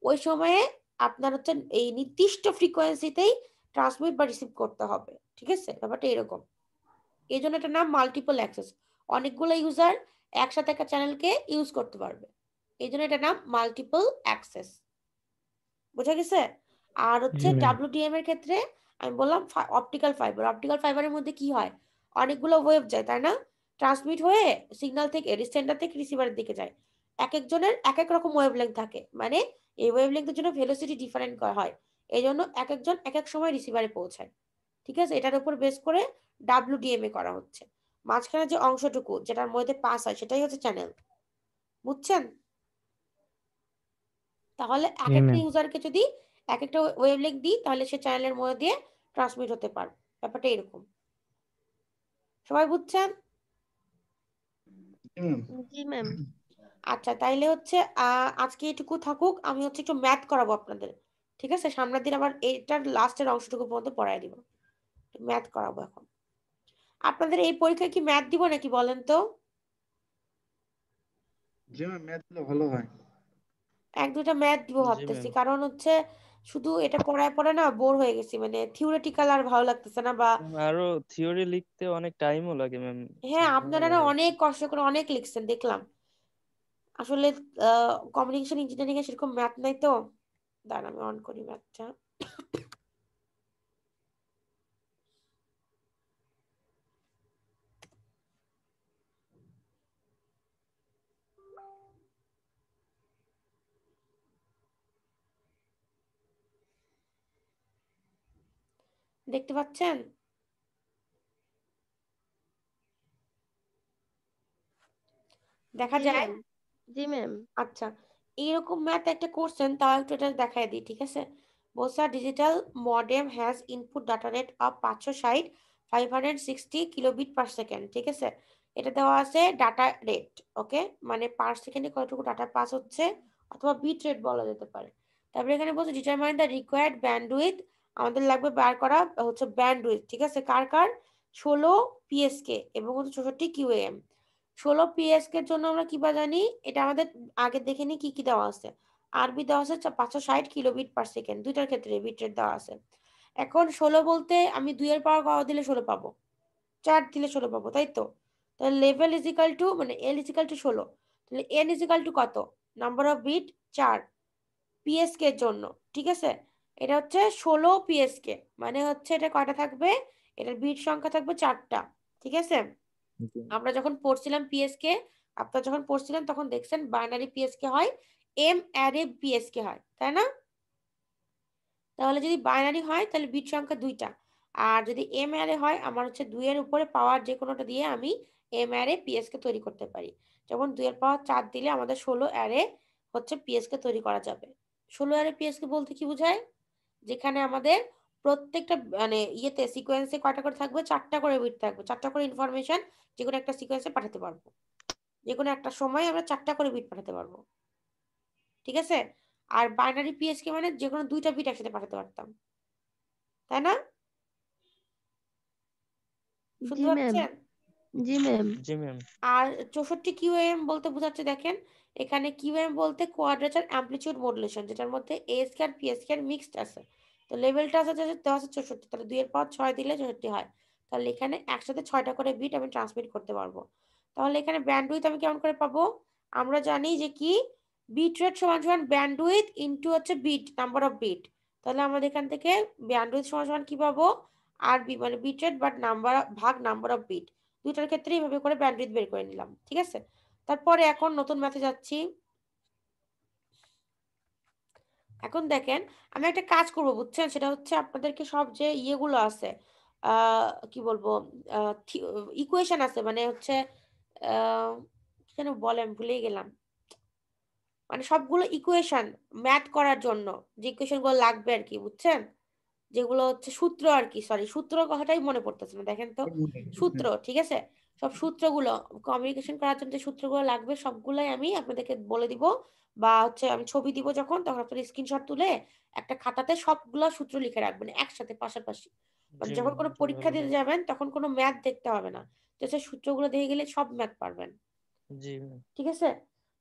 ওই সময়ে আপনার হচ্ছে এই নির্দিষ্ট ফ্রিকোয়েন্সিতেই ট্রান্সমিট বা রিসিভ করতে হবে ঠিক আছে ব্যাপারটা এরকম এই জন্য এটার নাম মাল্টিপল অ্যাক্সেস অনেকগুলো ইউজার একসাথে একটা চ্যানেলকে ইউজ করতে পারবে এই জন্য এটার নাম মাল্টিপল অ্যাক্সেস বোঝা গেছে আর হচ্ছে ডাব্লিউডিএম এর ক্ষেত্রে আমি বললাম অপটিক্যাল ফাইবার অপটিক্যাল ফাইবারের মধ্যে কি হয় অনেকগুলো ওয়েভ যায় তাই না ট্রান্সমিট হয়ে সিগনাল থেকে সেন্টার থেকে রিসিভারের দিকে যায় এক একজনের এক এক রকম ওয়েব লেন্থ থাকে মানে এই ওয়েভ লেন্থের জন্য ভেলোসিটি ডিফারেন্ট হয় এই জন্য এক একজন এক এক সময় রিসিভারে পৌঁছায় ঠিক আছে এটার উপর বেস করে ডাব্লিউডিএমএ করা হচ্ছে মাঝখানে যে অংশটুকু যেটার মধ্যে পাস হয় সেটাই হচ্ছে চ্যানেল বুঝছেন তাহলে এক একটা ইউজারকে যদি এক একটা ওয়েভলেক দিই তাহলে সে চ্যানেলের মধ্যে দিয়ে ট্রান্সমিট হতে পারবে ব্যাপারটা এরকম সবাই বুঝছেন আচ্ছা তাইলে হচ্ছে আজকে এটুকু থাকুক আমি হচ্ছে একটু ম্যাথ করাবো আপনাদের ঠিক আছে সামনের দিন আবার এটার লাস্টের অংশটুকু পর্যন্ত পড়ায় দিব ম্যাথ করাবো এখন আপনাদের এই পরীক্ষায় কি ম্যাথ দিব নাকি বলেন তো জি ম্যাম ম্যাথ ভালো হয় এক দুটা ম্যাথ দিব ভাবতেছি কারণ হচ্ছে শুধু এটা পড়ায় পড়ে না বোর হয়ে গেছি মানে থিওরিটিক্যাল আর ভালো লাগতেছে না বা আরো থিওরি লিখতে অনেক টাইমও লাগে ম্যাম হ্যাঁ আপনারা না অনেক কষ্ট করে অনেক লিখছেন দেখলাম আসলে কমিউনিকেশন ইঞ্জিনিয়ারিং এ সেরকম ম্যাথ নাই তো দাঁড়া আমি অন করি ম্যাথটা দেখতে পাচ্ছেন দেখা যায় জি ম্যাম আচ্ছা এইরকম ম্যাথ একটা কোশ্চেন তাও একটু এটা দেখায় দিই ঠিক আছে বলছে digital modem has input data rate of পাঁচশো ষাট five hundred sixty kilobit per second ঠিক আছে এটা দেওয়া আছে ডাটা রেট ওকে মানে পার সেকেন্ডে কতটুকু ডাটা পাস হচ্ছে অথবা বিট রেট বলা যেতে পারে তারপরে এখানে বলছে determine the required bandwidth আমাদের লাগবে বার করা হচ্ছে ব্যান্ড উইথ ঠিক আছে কার কার ষোলো পিএসকে এবং হচ্ছে চৌষট্টি কিউএম ষোলো পিএসকে এর জন্য আমরা কি বা জানি এটা আমাদের আগে দেখে নিই কি কি দেওয়া আছে আরবি দেওয়া আছে পাঁচশো ষাট কিলোবিট পার সেকেন্ড দুইটার ক্ষেত্রে বিটের দেওয়া আছে এখন ষোলো বলতে আমি দুইয়ের পাওয়ার কত দিলে ষোলো পাবো চার দিলে ষোলো পাবো তাই তো তাহলে লেভেল ইজিক্যাল টু মানে এল ইজিক্যাল টু ষোলো তাহলে এন ইজিক্যাল টু কত নাম্বার অফ বিট চার পিএসকে এর জন্য ঠিক আছে এটা হচ্ছে ষোলো পিএসকে মানে হচ্ছে এটা কয়টা থাকবে এটার বিট সংখ্যা থাকবে চারটা ঠিক আছে আমরা যখন পড়ছিলাম পিএসকে আপনারা যখন পড়ছিলেন তখন দেখছেন বাইনারি পিএসকে হয় এম অ্যারে পিএসকে হয় তাই না তাহলে যদি বাইনারি হয় তাহলে বিট সংখ্যা দুইটা আর যদি এম অ্যারে হয় আমার হচ্ছে দুইয়ের উপরে পাওয়ার যে কোনোটা দিয়ে আমি এম অ্যারে পিএসকে তৈরি করতে পারি যেমন দুইয়ের পাওয়ার চার দিলে আমাদের ষোলো অ্যারে হচ্ছে পিএসকে তৈরি করা যাবে ষোলো অ্যারে পিএসকে বলতে কি বোঝায় যেখানে আমাদের প্রত্যেকটা মানে ইয়েতে সিকোয়েন্সে কয়টা করে থাকবে চারটা করে বিট থাকবে চারটা করে ইনফরমেশন যে কোনো একটা সিকোয়েন্সে পাঠাতে পারবো যে কোনো একটা সময় আমরা চারটা করে বিট পাঠাতে পারবো ঠিক আছে আর বাইনারি পিএসকে মানে যে কোনো দুইটা বিট একসাথে পাঠাতে পারতাম তাই না শুনতে পাচ্ছেন জি ম্যাম জি ম্যাম আর চৌষট্টি কিউএম বলতে বোঝাচ্ছে দেখেন এখানে কিউএম বলতে কোয়াড্রেচার অ্যাম্পলিচিউড মডুলেশন যেটার মধ্যে A square P square mixed আছে তো লেভেলটা আছে দশ চৌষট্টি তাহলে দুইয়ের পর ছয় দিলে চৌষট্টি হয় তাহলে এখানে একসাথে ছয়টা করে বিট আমি ট্রান্সমিট করতে পারবো তাহলে এখানে ব্যান্ডউইথ আমি কেমন করে পাবো আমরা জানি যে কি বিট রেট সমান সমান ব্যান্ডউইথ ইনটু হচ্ছে বিট নাম্বার অফ বিট তাহলে আমাদের এখান থেকে ব্যান্ডউইথ সমান সমান কি পাবো আর বি মানে বিট রেট বাট নাম্বার ভাগ নাম্বার অফ বিট দুইটার ক্ষেত্রে এইভাবে করে ব্যান্ডউইথ বের করে নিলাম ঠিক আছে তারপরে এখন নতুন ম্যাথে যাচ্ছি এখন দেখেন আমি একটা কাজ করব বুঝছেন সেটা হচ্ছে আপনাদেরকে সব যে ইয়েগুলো আছে কি বলবো ইকুয়েশন আছে মানে হচ্ছে কেন বলে আমি ভুলেই গেলাম মানে সবগুলো ইকুয়েশন ম্যাথ করার জন্য যে ইকুয়েশনগুলো লাগবে আর কি বুঝছেন যেগুলো হচ্ছে সূত্র আর কি সরি সূত্র কথাটাই মনে পড়তেছে না দেখেন তো সূত্র ঠিক আছে সব সূত্রগুলো কমিউনিকেশন করার জন্য যে সূত্রগুলো লাগবে সবগুলাই আমি আপনাদেরকে বলে দিব বা হচ্ছে আমি ছবি দিব যখন তখন আপনারা স্ক্রিনশট তুলে একটা খাতাতে সবগুলো সূত্র লিখে রাখবেন একসাথে পাশাপাশি মানে যখন কোনো পরীক্ষা দিতে যাবেন তখন কোনো ম্যাথ দেখতে হবে না যে সূত্রগুলো দেখে গেলে সব ম্যাথ পারবেন জি ঠিক আছে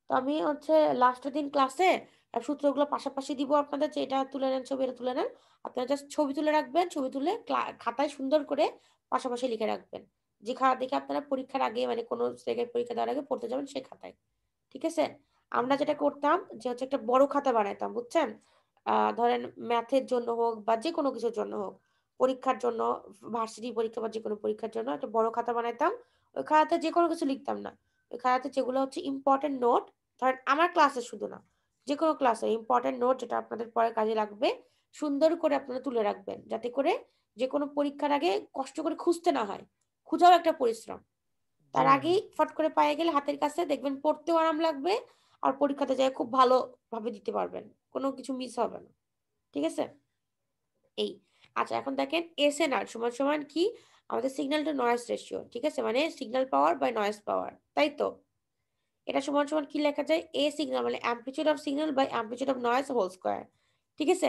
তো আমি হচ্ছে লাস্টের দিন ক্লাসে সূত্রগুলো পাশাপাশি দিব আপনাদের যে এটা তুলে নেন ছবি এটা তুলে নেন আপনারা জাস্ট ছবি তুলে রাখবেন ছবি তুলে খাতায় সুন্দর করে পাশাপাশি লিখে রাখবেন যে খাতা দেখে আপনারা পরীক্ষার আগে মানে কোনো সেকেন্ড পরীক্ষা দেওয়ার আগে পড়তে যাবেন সে খাতায় ঠিক আছে আমরা যেটা করতাম যে হচ্ছে একটা বড় খাতা বানাইতাম বুঝছেন ধরেন ম্যাথের জন্য হোক বা যে কোনো কিছুর জন্য হোক পরীক্ষার জন্য ভার্সিটি পরীক্ষা বা যে কোনো পরীক্ষার জন্য একটা বড় খাতা বানাইতাম ওই খাতাতে যে কোনো কিছু লিখতাম না ওই খাতাতে যেগুলো হচ্ছে ইম্পর্টেন্ট নোট ধরেন আমার ক্লাসে শুধু না যে কোনো ক্লাসে ইম্পর্টেন্ট নোট যেটা আপনাদের পরে কাজে লাগবে সুন্দর করে আপনারা তুলে রাখবেন যাতে করে যে কোনো পরীক্ষার আগে কষ্ট করে খুঁজতে না হয় খুঁজাও একটা পরিশ্রম তার আগেই ফট করে পায়ে গেলে হাতের কাছে দেখবেন পড়তেও আরাম লাগবে আর পরীক্ষাতে যায় খুব ভালো ভাবে দিতে পারবেন কোনো কিছু মিস হবে না ঠিক আছে এই আচ্ছা এখন দেখেন এস এন আর সমান সমান কি আমাদের সিগন্যাল টু নয়েস রেশিও ঠিক আছে মানে signal power by noise power তাই তো এটা সমান সমান কি লেখা যায় এ সিগন্যাল মানে amplitude of signal by amplitude of noise whole square ঠিক আছে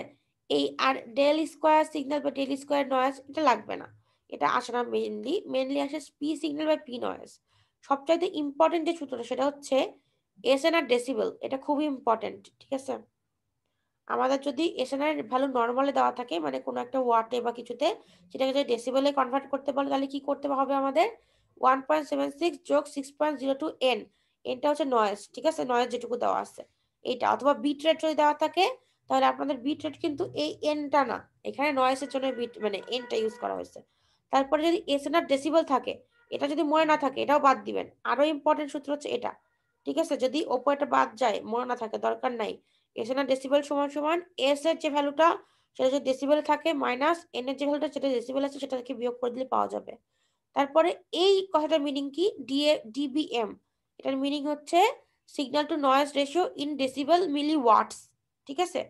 এই আর ডেল স্কোয়ার সিগন্যাল বা ডেল স্কোয়ার নয়েস এটা লাগবে না এটা আসে না মেনলি মেনলি আসে পি সিগন্যাল বা পি নয়েস সবচাইতে ইম্পর্টেন্ট যে সূত্রটা সেটা হচ্ছে এস এন আর ডেসিবেল এটা খুবই ইম্পর্টেন্ট ঠিক আছে আমাদের যদি এস এন আর ভ্যালু নর্মালে দেওয়া থাকে মানে কোনো একটা ওয়াটে বা কিছুতে সেটাকে যদি ডেসিবেলে কনভার্ট করতে বলে তাহলে কি করতে হবে আমাদের ওয়ান পয়েন্ট সেভেন সিক্স যোগ six point zero two N এনটা হচ্ছে নয়েজ ঠিক আছে নয়েজ যেটুকু দেওয়া আছে এইটা অথবা বিট রেট যদি দেওয়া থাকে তাহলে আপনাদের বিট রেট কিন্তু এই এনটা না এখানে নয়েসের জন্য বিট মানে এনটা ইউজ করা হয়েছে তারপরে যদি এসএনআর ডেসিবল থাকে এটা যদি মনে না থাকে এটাও বাদ দিবেন আরো ইম্পর্টেন্ট সূত্র হচ্ছে এটা ঠিক আছে যদি ওপো এটা বাদ যায় মনে না থাকে দরকার নাই এসএনআর ডেসিবল সমান সমান এস এর যে ভ্যালুটা সেটা যদি ডেসিবল থাকে মাইনাস এন এর যে ভ্যালুটা সেটা ডেসিবল আছে সেটাকে বিয়োগ করে দিলে পাওয়া যাবে তারপরে এই কথাটার মিনিং কি ডিএ ডিবিএম এটার মিনিং হচ্ছে signal to noise ratio in decibel milliwatts ঠিক আছে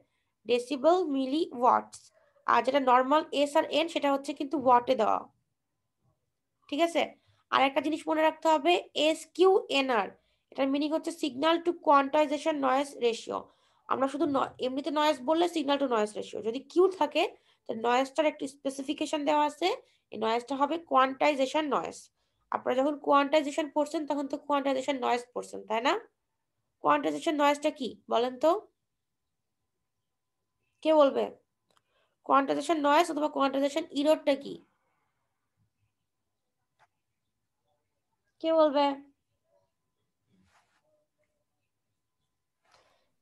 ডেসিবল মিলি ওয়াটস আর যেটা নর্মাল এস আর এন সেটা হচ্ছে কিন্তু ওয়াটে দেওয়া ঠিক আছে আর একটা জিনিস মনে রাখতে হবে এস কিউ এন আর এটার মিনিং হচ্ছে signal to quantization noise ratio আমরা শুধু এমনিতে নয়েস বললে সিগন্যাল টু নয়েস রেশিও যদি কিউ থাকে তাহলে নয়েসটার একটি স্পেসিফিকেশন দেওয়া আছে এই নয়েসটা হবে কোয়ান্টাইজেশন নয়েস আপনারা যখন কোয়ান্টাইজেশন পড়ছেন তখন তো কোয়ান্টাইজেশন নয়েস পড়ছেন তাই না কোয়ান্টাইজেশন নয়েসটা কি বলেন তো কে বলবে কোয়ান্টাইজেশন নয়েস অথবা কোয়ান্টাইজেশন ইরোডটা কি কে বলবে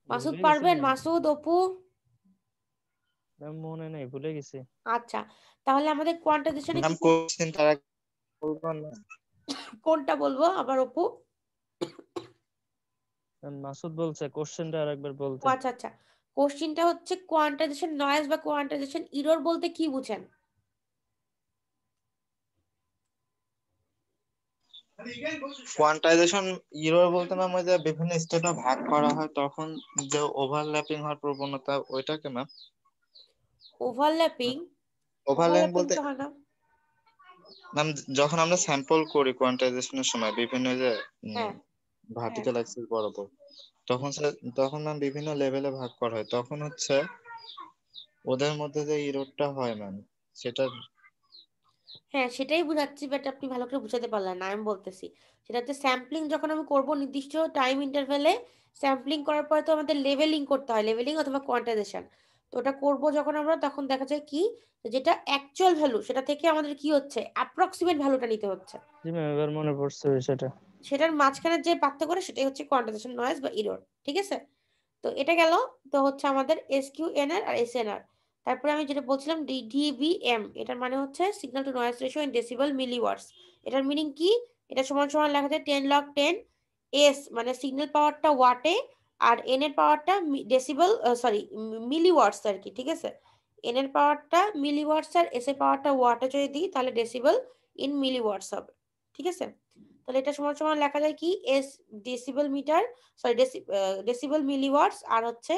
মাসুদ পারবেন মাসুদ অপু মনে নাই ভুলে গেছি আচ্ছা তাহলে আমাদের কোয়ান্টাইজেশন নাম কোশ্চেন তারা বলবো না কোনটা বলবো আবার অপু মাসুদ বলছে কোশ্চেনটা আরেকবার বলতে আচ্ছা আচ্ছা কোশ্চিনটা হচ্ছে কোয়ান্টাইজেশন নয়েজ বা কোয়ান্টাইজেশন ইরোর বলতে কি বুঝেন কোয়ান্টাইজেশন ইরর বলতে ম্যাম মানে যে বিভিন্ন স্টেপে ভাগ করা হয় তখন যে ওভারল্যাপিং হওয়ার প্রবণতা ওইটাকে ম্যাম ওভারল্যাপিং ওভারল্যাপিং বলতে ম্যাম যখন আমরা স্যাম্পল করি কোয়ান্টাইজেশনের সময় বিভিন্ন যে ভার্টিক্যাল অ্যাক্সিস বরাবর তখন তখন ম্যাম বিভিন্ন লেভেলে ভাগ করা হয় তখন হচ্ছে ওদের মধ্যে যে ইরোডটা হয় ম্যাম সেটা হ্যাঁ সেটাই বুঝাচ্ছি বাট আপনি ভালো করে বুঝাতে পারলেন না আমি বলতেছি সেটা হচ্ছে স্যাম্পলিং যখন আমি করব নির্দিষ্ট টাইম ইন্টারভেলে স্যাম্পলিং করার পরে তো আমাদের লেভেলিং করতে হয় লেভেলিং অথবা কোয়ান্টাইজেশন তো ওটা করব যখন আমরা তখন দেখা যায় কি যেটা অ্যাকচুয়াল ভ্যালু সেটা থেকে আমাদের কি হচ্ছে অ্যাপ্রক্সিমেট ভ্যালুটা নিতে হচ্ছে জি ম্যাম এবার মনে পড়ছে সেটা সেটার মাঝখানের যে করে সেটাই হচ্ছে কন্ডেনসেশন নয়েজ বা ইরোর ঠিক আছে তো এটা গেল তো হচ্ছে আমাদের এস কিউ এন আর আর এস এন আর তারপরে আমি যেটা বলছিলাম ডিডিবিএম এটার মানে হচ্ছে signal to noise ratio in decibel milliwatts এটার মিনিং কি এটা সমান সমান লেখা যায় টেন লক টেন এস মানে সিগন্যাল পাওয়ারটা ওয়াটে আর এন এর পাওয়ারটা ডেসিবল সরি মিলিওয়ার্স আর কি ঠিক আছে এন এর পাওয়ারটা মিলিওয়ার্স আর এস এর পাওয়ারটা ওয়াটে যদি দিই তাহলে ডেসিবল ইন মিলিওয়ার্স হবে ঠিক আছে তাহলে এটা সমান সমান লেখা যায় কি S decibel metre sorry decibel milliwatts আর হচ্ছে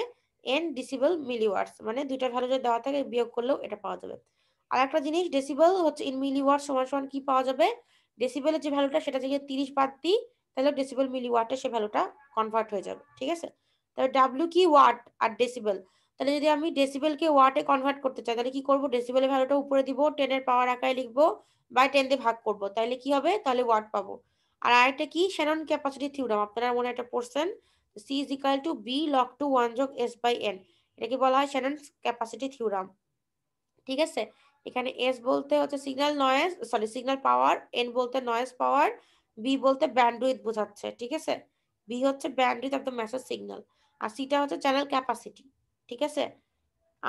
এন ডিসিবেল মিলিওয়াটস মানে দুইটা ভ্যালু যদি দেওয়া থাকে বিয়োগ করলেও এটা পাওয়া যাবে আর একটা জিনিস ডেসিবল হচ্ছে ইন মিলিওয়াট সমান সমান কি পাওয়া যাবে ডেসিবেলের যে ভ্যালুটা সেটা থেকে তিরিশ বাদ দিই তাহলে ডেসিবেল মিলিওয়াটে সে ভ্যালুটা কনভার্ট হয়ে যাবে ঠিক আছে তাহলে ডাব্লিউ কি ওয়াট আর ডেসিবেল তাহলে যদি আমি ডেসিবেলকে ওয়াটে কনভার্ট করতে চাই তাহলে কি করবো ডেসিবেলের ভ্যালুটা উপরে দিব টেনের পাওয়ার আঁকায় লিখবো বাই টেন দিয়ে ভাগ করব তাহলে কি হবে তাহলে ওয়াট পাবো আর আরেকটা কি শ্যানন ক্যাপাসিটি থিওরাম আপনারা মনে একটা পড়ছেন C is equal to B log two one যোগ এস বাই এন এটাকে বলা হয় শ্যানন ক্যাপাসিটি থিওরাম ঠিক আছে এখানে এস বলতে হচ্ছে signal noise sorry signal power N বলতে নয়েজ পাওয়ার বি বলতে ব্যান্ডউইথ বোঝাচ্ছে ঠিক আছে বি হচ্ছে bandwidth of the message signal আর সিটা হচ্ছে চ্যানেল ক্যাপাসিটি ঠিক আছে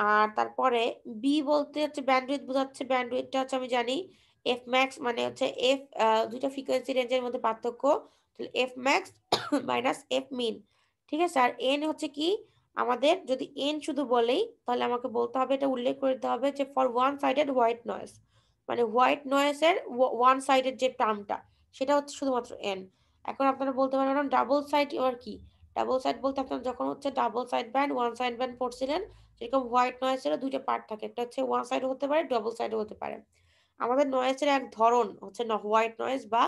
আর তারপরে বি বলতে হচ্ছে ব্যান্ডউইথ বোঝাচ্ছে ব্যান্ডউইথটা হচ্ছে আমি জানি এফ ম্যাক্স মানে হচ্ছে এফ দুইটা ফ্রিকোয়েন্সি রেঞ্জের মধ্যে পার্থক্য তাহলে F max minus F min ঠিক আছে আর এন হচ্ছে কি আমাদের যদি এন শুধু বলেই তাহলে আমাকে বলতে হবে এটা উল্লেখ করে দিতে হবে যে for one sided white noise মানে হোয়াইট এর ওয়ান সাইডের যে টার্মটা সেটা হচ্ছে শুধুমাত্র এন এখন আপনারা বলতে পারেন ম্যাডাম ডাবল সাইড আর কি ডাবল সাইড বলতে আপনারা যখন হচ্ছে double side band one side band পড়ছিলেন সেরকম হোয়াইট নয়েসেরও দুইটা পার্ট থাকে একটা হচ্ছে ওয়ান সাইড হতে পারে ডাবল সাইড হতে পারে আমাদের নয়েজের এক ধরন হচ্ছে হোয়াইট নয়েজ বা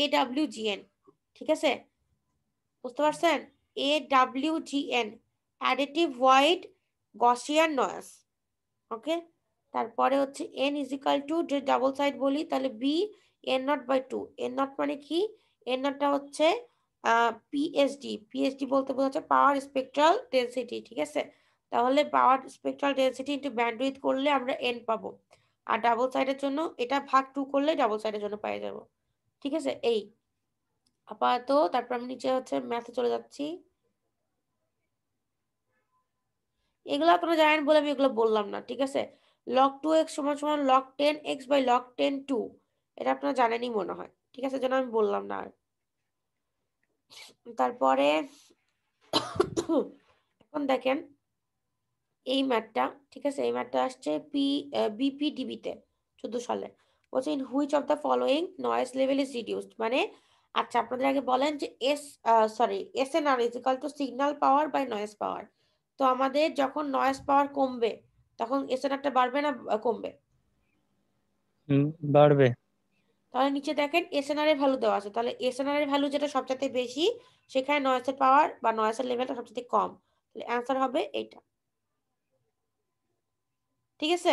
এ ডাব্লিউ এন ঠিক আছে বুঝতে পারছেন A W N additive white Gaussian noise okay তারপরে হচ্ছে এন ইজ ইকাল টু যদি ডাবল সাইড বলি তাহলে B N naught by two N naught মানে কি এন নটটা হচ্ছে পিএসডি পিএসডি বলতে বোঝাচ্ছে পাওয়ার স্পেকট্রাল ডেন্সিটি ঠিক আছে তাহলে power spectral density into bandwidth করলে আমরা এন পাবো আর ডাবল সাইডের জন্য এটা ভাগ টু করলে ডাবল সাইডের জন্য পেয়ে যাব ঠিক আছে এই আপাতত তারপর আমি নিচে হচ্ছে ম্যাথে চলে যাচ্ছি এগুলো আপনারা জানেন বলে আমি এগুলো বললাম না ঠিক আছে লক টু এক্স সমান সমান log ten X by log ten two এটা আপনারা জানেনই মনে হয় ঠিক আছে যেন আমি বললাম না আর তারপরে এখন দেখেন এই ম্যাটটা ঠিক আছে এই ম্যাটটা আসছে পি বিপিডিবিতে চোদ্দো সালে বলছে in which of the following noise level is reduced মানে আচ্ছা আপনাদের আগে বলেন যে S sorry S N R is equal to signal power by noise power তো আমাদের যখন নয়েস পাওয়ার কমবে তখন এস এন আরটা বাড়বে না কমবে বাড়বে তাহলে নিচে দেখেন এস এন আর এর ভ্যালু দেওয়া আছে তাহলে এস এন আর এর ভ্যালু যেটা সবচেয়ে বেশি সেখানে নয়েসের পাওয়ার বা নয়েসের লেভেলটা সবচেয়ে কম তাহলে অ্যান্সার হবে এইটা ঠিক আছে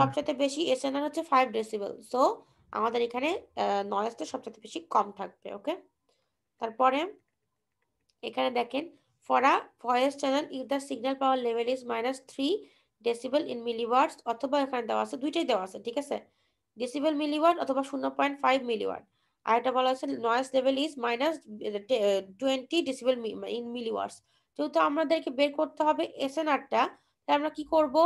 সবচেয়ে বেশি এসএনআর হচ্ছে 5 ডেসিবেল সো আমাদের এখানে নয়েজটা সবচেয়ে বেশি কম থাকবে ওকে তারপরে এখানে দেখেন for a voice channel if the signal power level is minus three decibel in milliwatts অথবা এখানে দেওয়া আছে দুইটাই দেওয়া আছে ঠিক আছে ডেসিবেল মিলিওয়ার্ড অথবা শূন্য পয়েন্ট ফাইভ মিলিওয়ার্ড আর এটা বলা আছে noise level is minus twenty decibel in milliwatts যেহেতু আমাদেরকে বের করতে হবে এসএনআরটা তাই আমরা কি করবো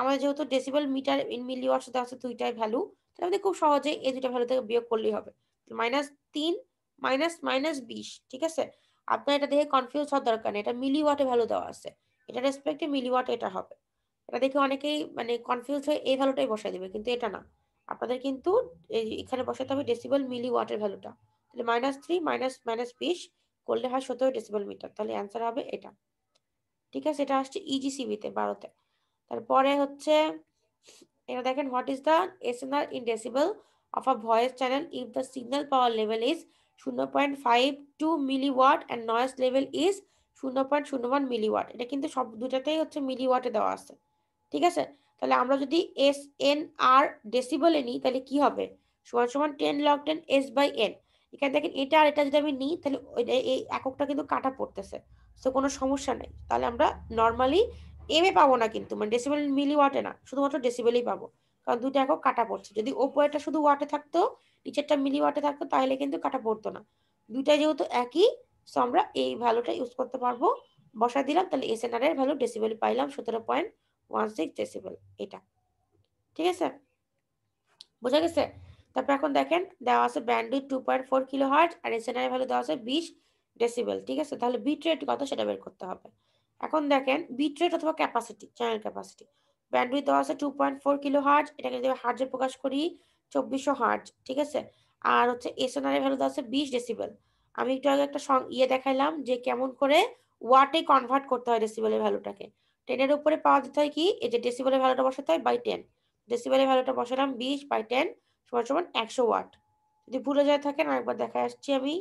আমাদের যেহেতু decibel metre in milliwatt আছে দুইটাই ভ্যালু তাহলে আমাদের খুব সহজে এই দুইটা ভ্যালু থেকে বিয়োগ করলেই হবে মাইনাস তিন মাইনাস মাইনাস বিশ ঠিক আছে আপনার এটা দেখে কনফিউজ হওয়ার দরকার নেই এটা মিলি ওয়াটে ভ্যালু দেওয়া আছে এটা রেসপেক্টে মিলি ওয়াটে এটা হবে এটা দেখে অনেকেই মানে কনফিউজ হয়ে এই ভ্যালুটাই বসাই দেবে কিন্তু এটা না আপনাদের কিন্তু এখানে বসাতে হবে ডেসিবেল মিলি ওয়াটের ভ্যালুটা তাহলে মাইনাস থ্রি মাইনাস মাইনাস বিশ করলে হয় সতেরো ডেসিবেল মিটার তাহলে অ্যান্সার হবে এটা ঠিক আছে এটা আসছে ইজিসিবিতে e বারোতে তারপরে হচ্ছে এটা দেখেন what is the SNR in decibel of a voice channel if the signal power level is শূন্য point five two milliwatt and noise level is শূন্য পয়েন্ট শূন্য ওয়ান মিলি ওয়াট এটা কিন্তু সব দুটাতেই হচ্ছে মিলি ওয়াটে দেওয়া আছে ঠিক আছে তাহলে আমরা যদি এস এন আর ডেসিবলে নিই তাহলে কি হবে সমান সমান ten log ten S by N এখানে দেখেন এটা আর এটা যদি আমি নিই তাহলে এই এককটা কিন্তু কাটা পড়তেছে সো কোনো সমস্যা নেই তাহলে আমরা নর্মালি এম এ পাবো না কিন্তু মানে ডেসিবেল মিলি ওয়াটে না শুধুমাত্র ডেসিবেলই পাবো কারণ দুটো একক কাটা পড়ছে যদি ওপরেরটা শুধু ওয়াটে থাকতো নিচেরটা মিলি ওয়াটে থাকতো তাহলে কিন্তু কাটা পড়তো না দুইটা যেহেতু একই সো আমরা এই ভ্যালুটা ইউজ করতে পারবো বসা দিলাম তাহলে এস এন আর এর ভ্যালু ডেসিবেল পাইলাম সতেরো পয়েন্ট ওয়ান সিক্স ডেসিবেল এটা ঠিক আছে বোঝা গেছে তারপর এখন দেখেন দেওয়া আছে bandwidth two point four kilo hertz আর এস এন আর এর ভ্যালু দেওয়া আছে বিশ ডেসিবেল ঠিক আছে তাহলে বিট রেট কত সেটা বের করতে হবে এখন দেখেন বিট্রেট অথবা ক্যাপাসিটি চ্যানেল ক্যাপাসিটি ব্যান্ডউইথ দেওয়া আছে two point four kilo hertz এটাকে যদি হার্জে প্রকাশ করি চব্বিশশো হার্জ ঠিক আছে আর হচ্ছে এসএনআরের ভ্যালু দেওয়া আছে বিশ ডেসিবেল আমি একটু আগে একটা ইয়ে দেখাইলাম যে কেমন করে ওয়াটে কনভার্ট করতে হয় ডেসিবেলের ভ্যালুটাকে টেনের উপরে পাওয়া যেতে হয় কি এই যে ডেসিবেলের ভ্যালুটা বসাতে হয় বাই টেন ডেসিবেলের ভ্যালুটা বসালাম বিশ বাই টেন সমান সমান একশো ওয়াট যদি ভুলে যায় থাকেন আরেকবার দেখায় আসছি আমি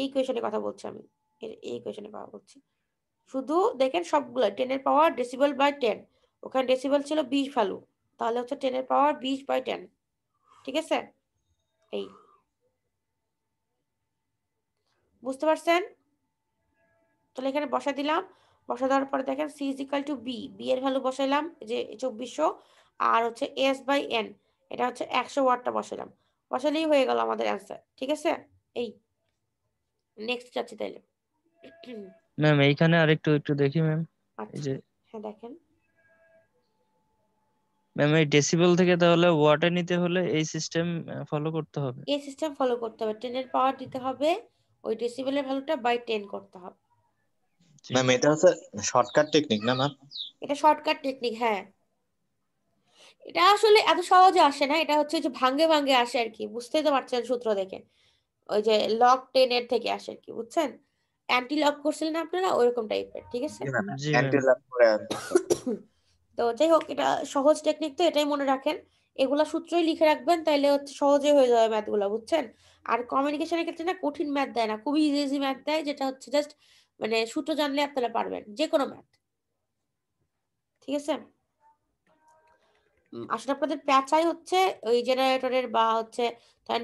এই কোয়েশনের কথা বলছি আমি এই কোয়েশনের কথা বলছি শুধু দেখেন সবগুলো টেনের পাওয়ার ডেসিবল বাই টেন ওখানে ডেসিবল ছিল বিশ ভ্যালু তাহলে হচ্ছে টেনের পাওয়ার বিশ বাই টেন ঠিক আছে এই বুঝতে পারছেন তাহলে এখানে বসা দিলাম বসা দেওয়ার পরে দেখেন C equal to B B এর ভ্যালু বসাইলাম যে চব্বিশশো আর হচ্ছে এস বাই এন এটা হচ্ছে একশো ওয়ার্ডটা বসালাম বসালেই হয়ে গেল আমাদের অ্যান্সার ঠিক আছে এই নেক্সট যাচ্ছি তাইলে ম্যাম এইখানে আর একটু একটু দেখি ম্যাম এই আচ্ছা, যে হ্যাঁ দেখেন ম্যাম এই ডেসিবেল থেকে তাহলে ওয়াটে নিতে হলে এই সিস্টেম ফলো করতে হবে এই সিস্টেম ফলো করতে হবে 10 এর পাওয়ার দিতে হবে ওই ডেসিবেলের ভ্যালুটা বাই 10 করতে হবে ম্যাম এটা হচ্ছে শর্টকাট টেকনিক না ম্যাম এটা শর্টকাট টেকনিক হ্যাঁ এটা আসলে এত সহজে আসে না এটা হচ্ছে যে ভাঙ্গে ভাঙ্গে আসে আর কি বুঝতেই তো পারছেন সূত্র দেখে ওই যে লগ 10 এর থেকে আসে আর কি বুঝছেন অ্যান্টি লক করছিলেন আপনারা টাইপের ঠিক আছে তো যাই হোক এটা সহজ টেকনিক তো এটাই মনে রাখেন এগুলা সূত্রই লিখে রাখবেন হচ্ছে সহজে হয়ে যাবে বুঝছেন আর কমিউনিকেশনের ক্ষেত্রে না কঠিন ম্যাথ দেয় না খুবই ইজি ইজি ম্যাথ দেয় যেটা হচ্ছে জাস্ট মানে সূত্র জানলে আপনারা পারবেন যে কোনো ম্যাথ ঠিক আছে আসলে আপনাদের প্যাচাই হচ্ছে ওই জেনারেটরের বা হচ্ছে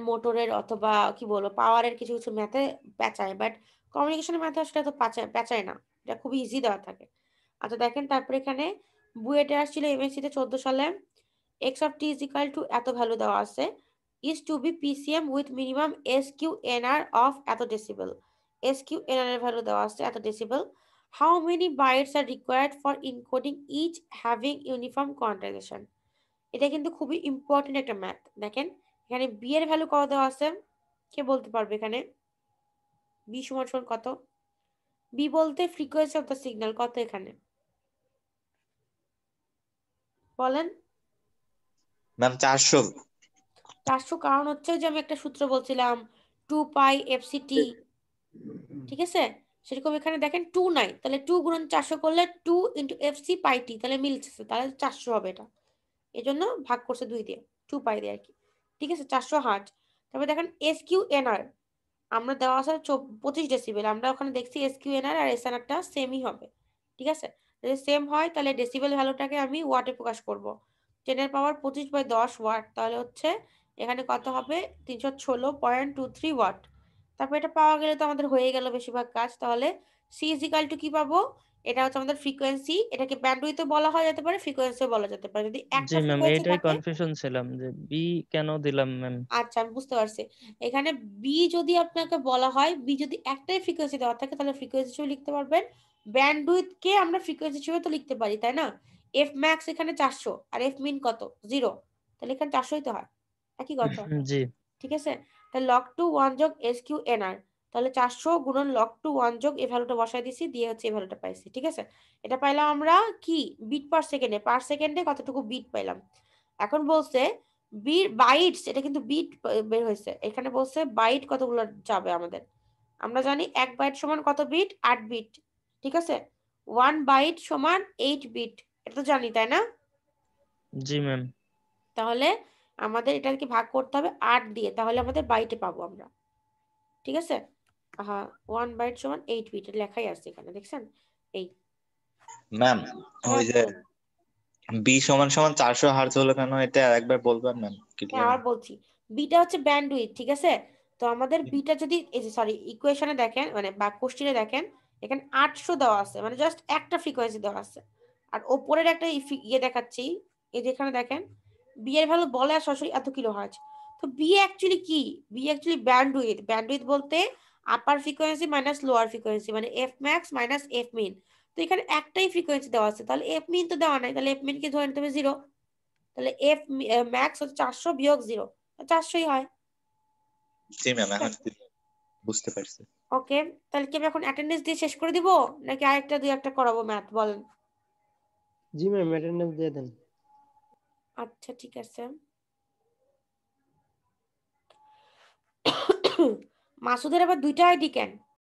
মোটরের অথবা কি বলবো পাওয়ারের কিছু কিছু ম্যাথে প্যাচায় বাট কমিউনিকেশনের মাধ্যমে সেটা এত পাচায় পেঁচায় না এটা খুবই ইজি দেওয়া থাকে আচ্ছা দেখেন তারপরে এখানে বুয়েটে আসছিল তে চোদ্দ সালে X of T equal to এত ভ্যালু দেওয়া আছে is to be PCM with minimum S Q NR of এত ডেসিবল এস কিউ এনআর এর ভ্যালু দেওয়া আছে এত decibel how many bytes are required for encoding each having uniform quantization এটা কিন্তু খুবই ইম্পর্টেন্ট একটা ম্যাথ দেখেন এখানে বি এর ভ্যালু কত দেওয়া আছে কে বলতে পারবে এখানে বি সমান সমান কত বি বলতে ফ্রিকোয়েন্সি অফ দ্য সিগন্যাল কত এখানে বলেন ম্যাম চারশো চারশো কারণ হচ্ছে যে আমি একটা সূত্র বলছিলাম টু পাই এফসিটি ঠিক আছে সেরকম এখানে দেখেন টু নাই তাহলে টু গুণ চারশো করলে two into C pi T তাহলে মিলছে তাহলে চারশো হবে এটা এজন্য ভাগ করছে দুই দিয়ে টু পাই দিয়ে আর কি ঠিক আছে চারশো হাট তারপরে দেখেন এস কিউ আর আমরা দেওয়া আছে পঁচিশ ডেসিবেল আমরা ওখানে দেখছি এসকিউএনআর আর এসএনআরটা সেমই হবে ঠিক আছে যদি সেম হয় তাহলে ডেসিবেল ভ্যালুটাকে আমি ওয়াটে প্রকাশ করব টেনের পাওয়ার পঁচিশ বাই দশ ওয়াট তাহলে হচ্ছে এখানে কত হবে তিনশো ষোলো পয়েন্ট টু থ্রি ওয়াট তারপর এটা পাওয়া গেলে তো আমাদের হয়ে গেল বেশিরভাগ কাজ তাহলে সি ইজিকাল টু কী পাবো এটা হচ্ছে আমাদের ফ্রিকোয়েন্সি এটাকে ব্যান্ডউইথও বলা হয় যেতে পারে ফ্রিকোয়েন্সিও বলা যেতে পারে যদি একটা ম্যাম এটাই কনফিউশন ছিলাম যে বি কেন দিলাম ম্যাম আচ্ছা আমি বুঝতে পারছি এখানে বি যদি আপনাকে বলা হয় বি যদি একটাই ফ্রিকোয়েন্সি দেওয়া থাকে তাহলে ফ্রিকোয়েন্সি হিসেবে লিখতে পারবেন ব্যান্ডউইথ কে আমরা ফ্রিকোয়েন্সি হিসেবে তো লিখতে পারি তাই না এফ ম্যাক্স এখানে 400 আর এফ মিন কত জিরো তাহলে এখানে 400ই তো হয় একই কথা জি ঠিক আছে তাহলে লগ টু 1 যোগ এস কিউ এন আর তাহলে চারশো গুণন লক টু ওয়ান যোগ এ ভ্যালুটা বসাই দিছি দিয়ে হচ্ছে এ ভ্যালুটা পাইছি ঠিক আছে এটা পাইলাম আমরা কি বিট পার সেকেন্ডে পার সেকেন্ডে কতটুকু বিট পাইলাম এখন বলছে বিট বাইটস এটা কিন্তু বিট বের হয়েছে এখানে বলছে বাইট কতগুলো যাবে আমাদের আমরা জানি এক বাইট সমান কত বিট আট বিট ঠিক আছে ওয়ান বাইট সমান এইট বিট এটা তো জানি তাই না জি ম্যাম তাহলে আমাদের এটাকে ভাগ করতে হবে আট দিয়ে তাহলে আমাদের বাইটে পাবো আমরা ঠিক আছে হ্যাঁ বাইট সমান এইট বিট লেখাই আছে এখানে দেখছেন এই ম্যাম ওই যে বি হ্যাঁ। সমান সমান চারশো হার্জ হলো কেন এটা একবার বলবেন ম্যাম আবার বলছি বিটা হচ্ছে ব্যান্ডউইথ ঠিক আছে তো আমাদের বিটা যদি এই যে সরি ইকুয়েশনে দেখেন মানে বা কোশ্চিনে দেখেন এখানে আটশো দেওয়া আছে মানে জাস্ট একটা ফ্রিকোয়েন্সি দেওয়া আছে আর ওপরের একটা ইয়ে দেখাচ্ছি এই যেখানে দেখেন বি এর ভ্যালু বলে আর সরাসরি এত কিলো হার্জ তো বি অ্যাকচুয়ালি কি বি অ্যাকচুয়ালি ব্যান্ডউইথ ব্যান্ডউইথ বলতে upper frequency minus lower frequency মানে F max minus F min তো এখানে একটাই ফ্রিকোয়েন্সি দেওয়া আছে তাহলে এফ মিন তো দেওয়া নাই তাহলে এফ মিন কি ধরে নিতে হবে জিরো তাহলে এফ ম্যাক্স হচ্ছে চারশো বিয়োগ জিরো চারশোই হয় বুঝতে পারছি ওকে তাহলে কি আমি এখন অ্যাটেন্ডেন্স দিয়ে শেষ করে দিব নাকি আরেকটা দুই একটা করাবো ম্যাথ বলেন জি ম্যাম অ্যাটেন্ডেন্স দিয়ে দেন আচ্ছা ঠিক আছে মাসুদের আবার দুইটা আইডি কেন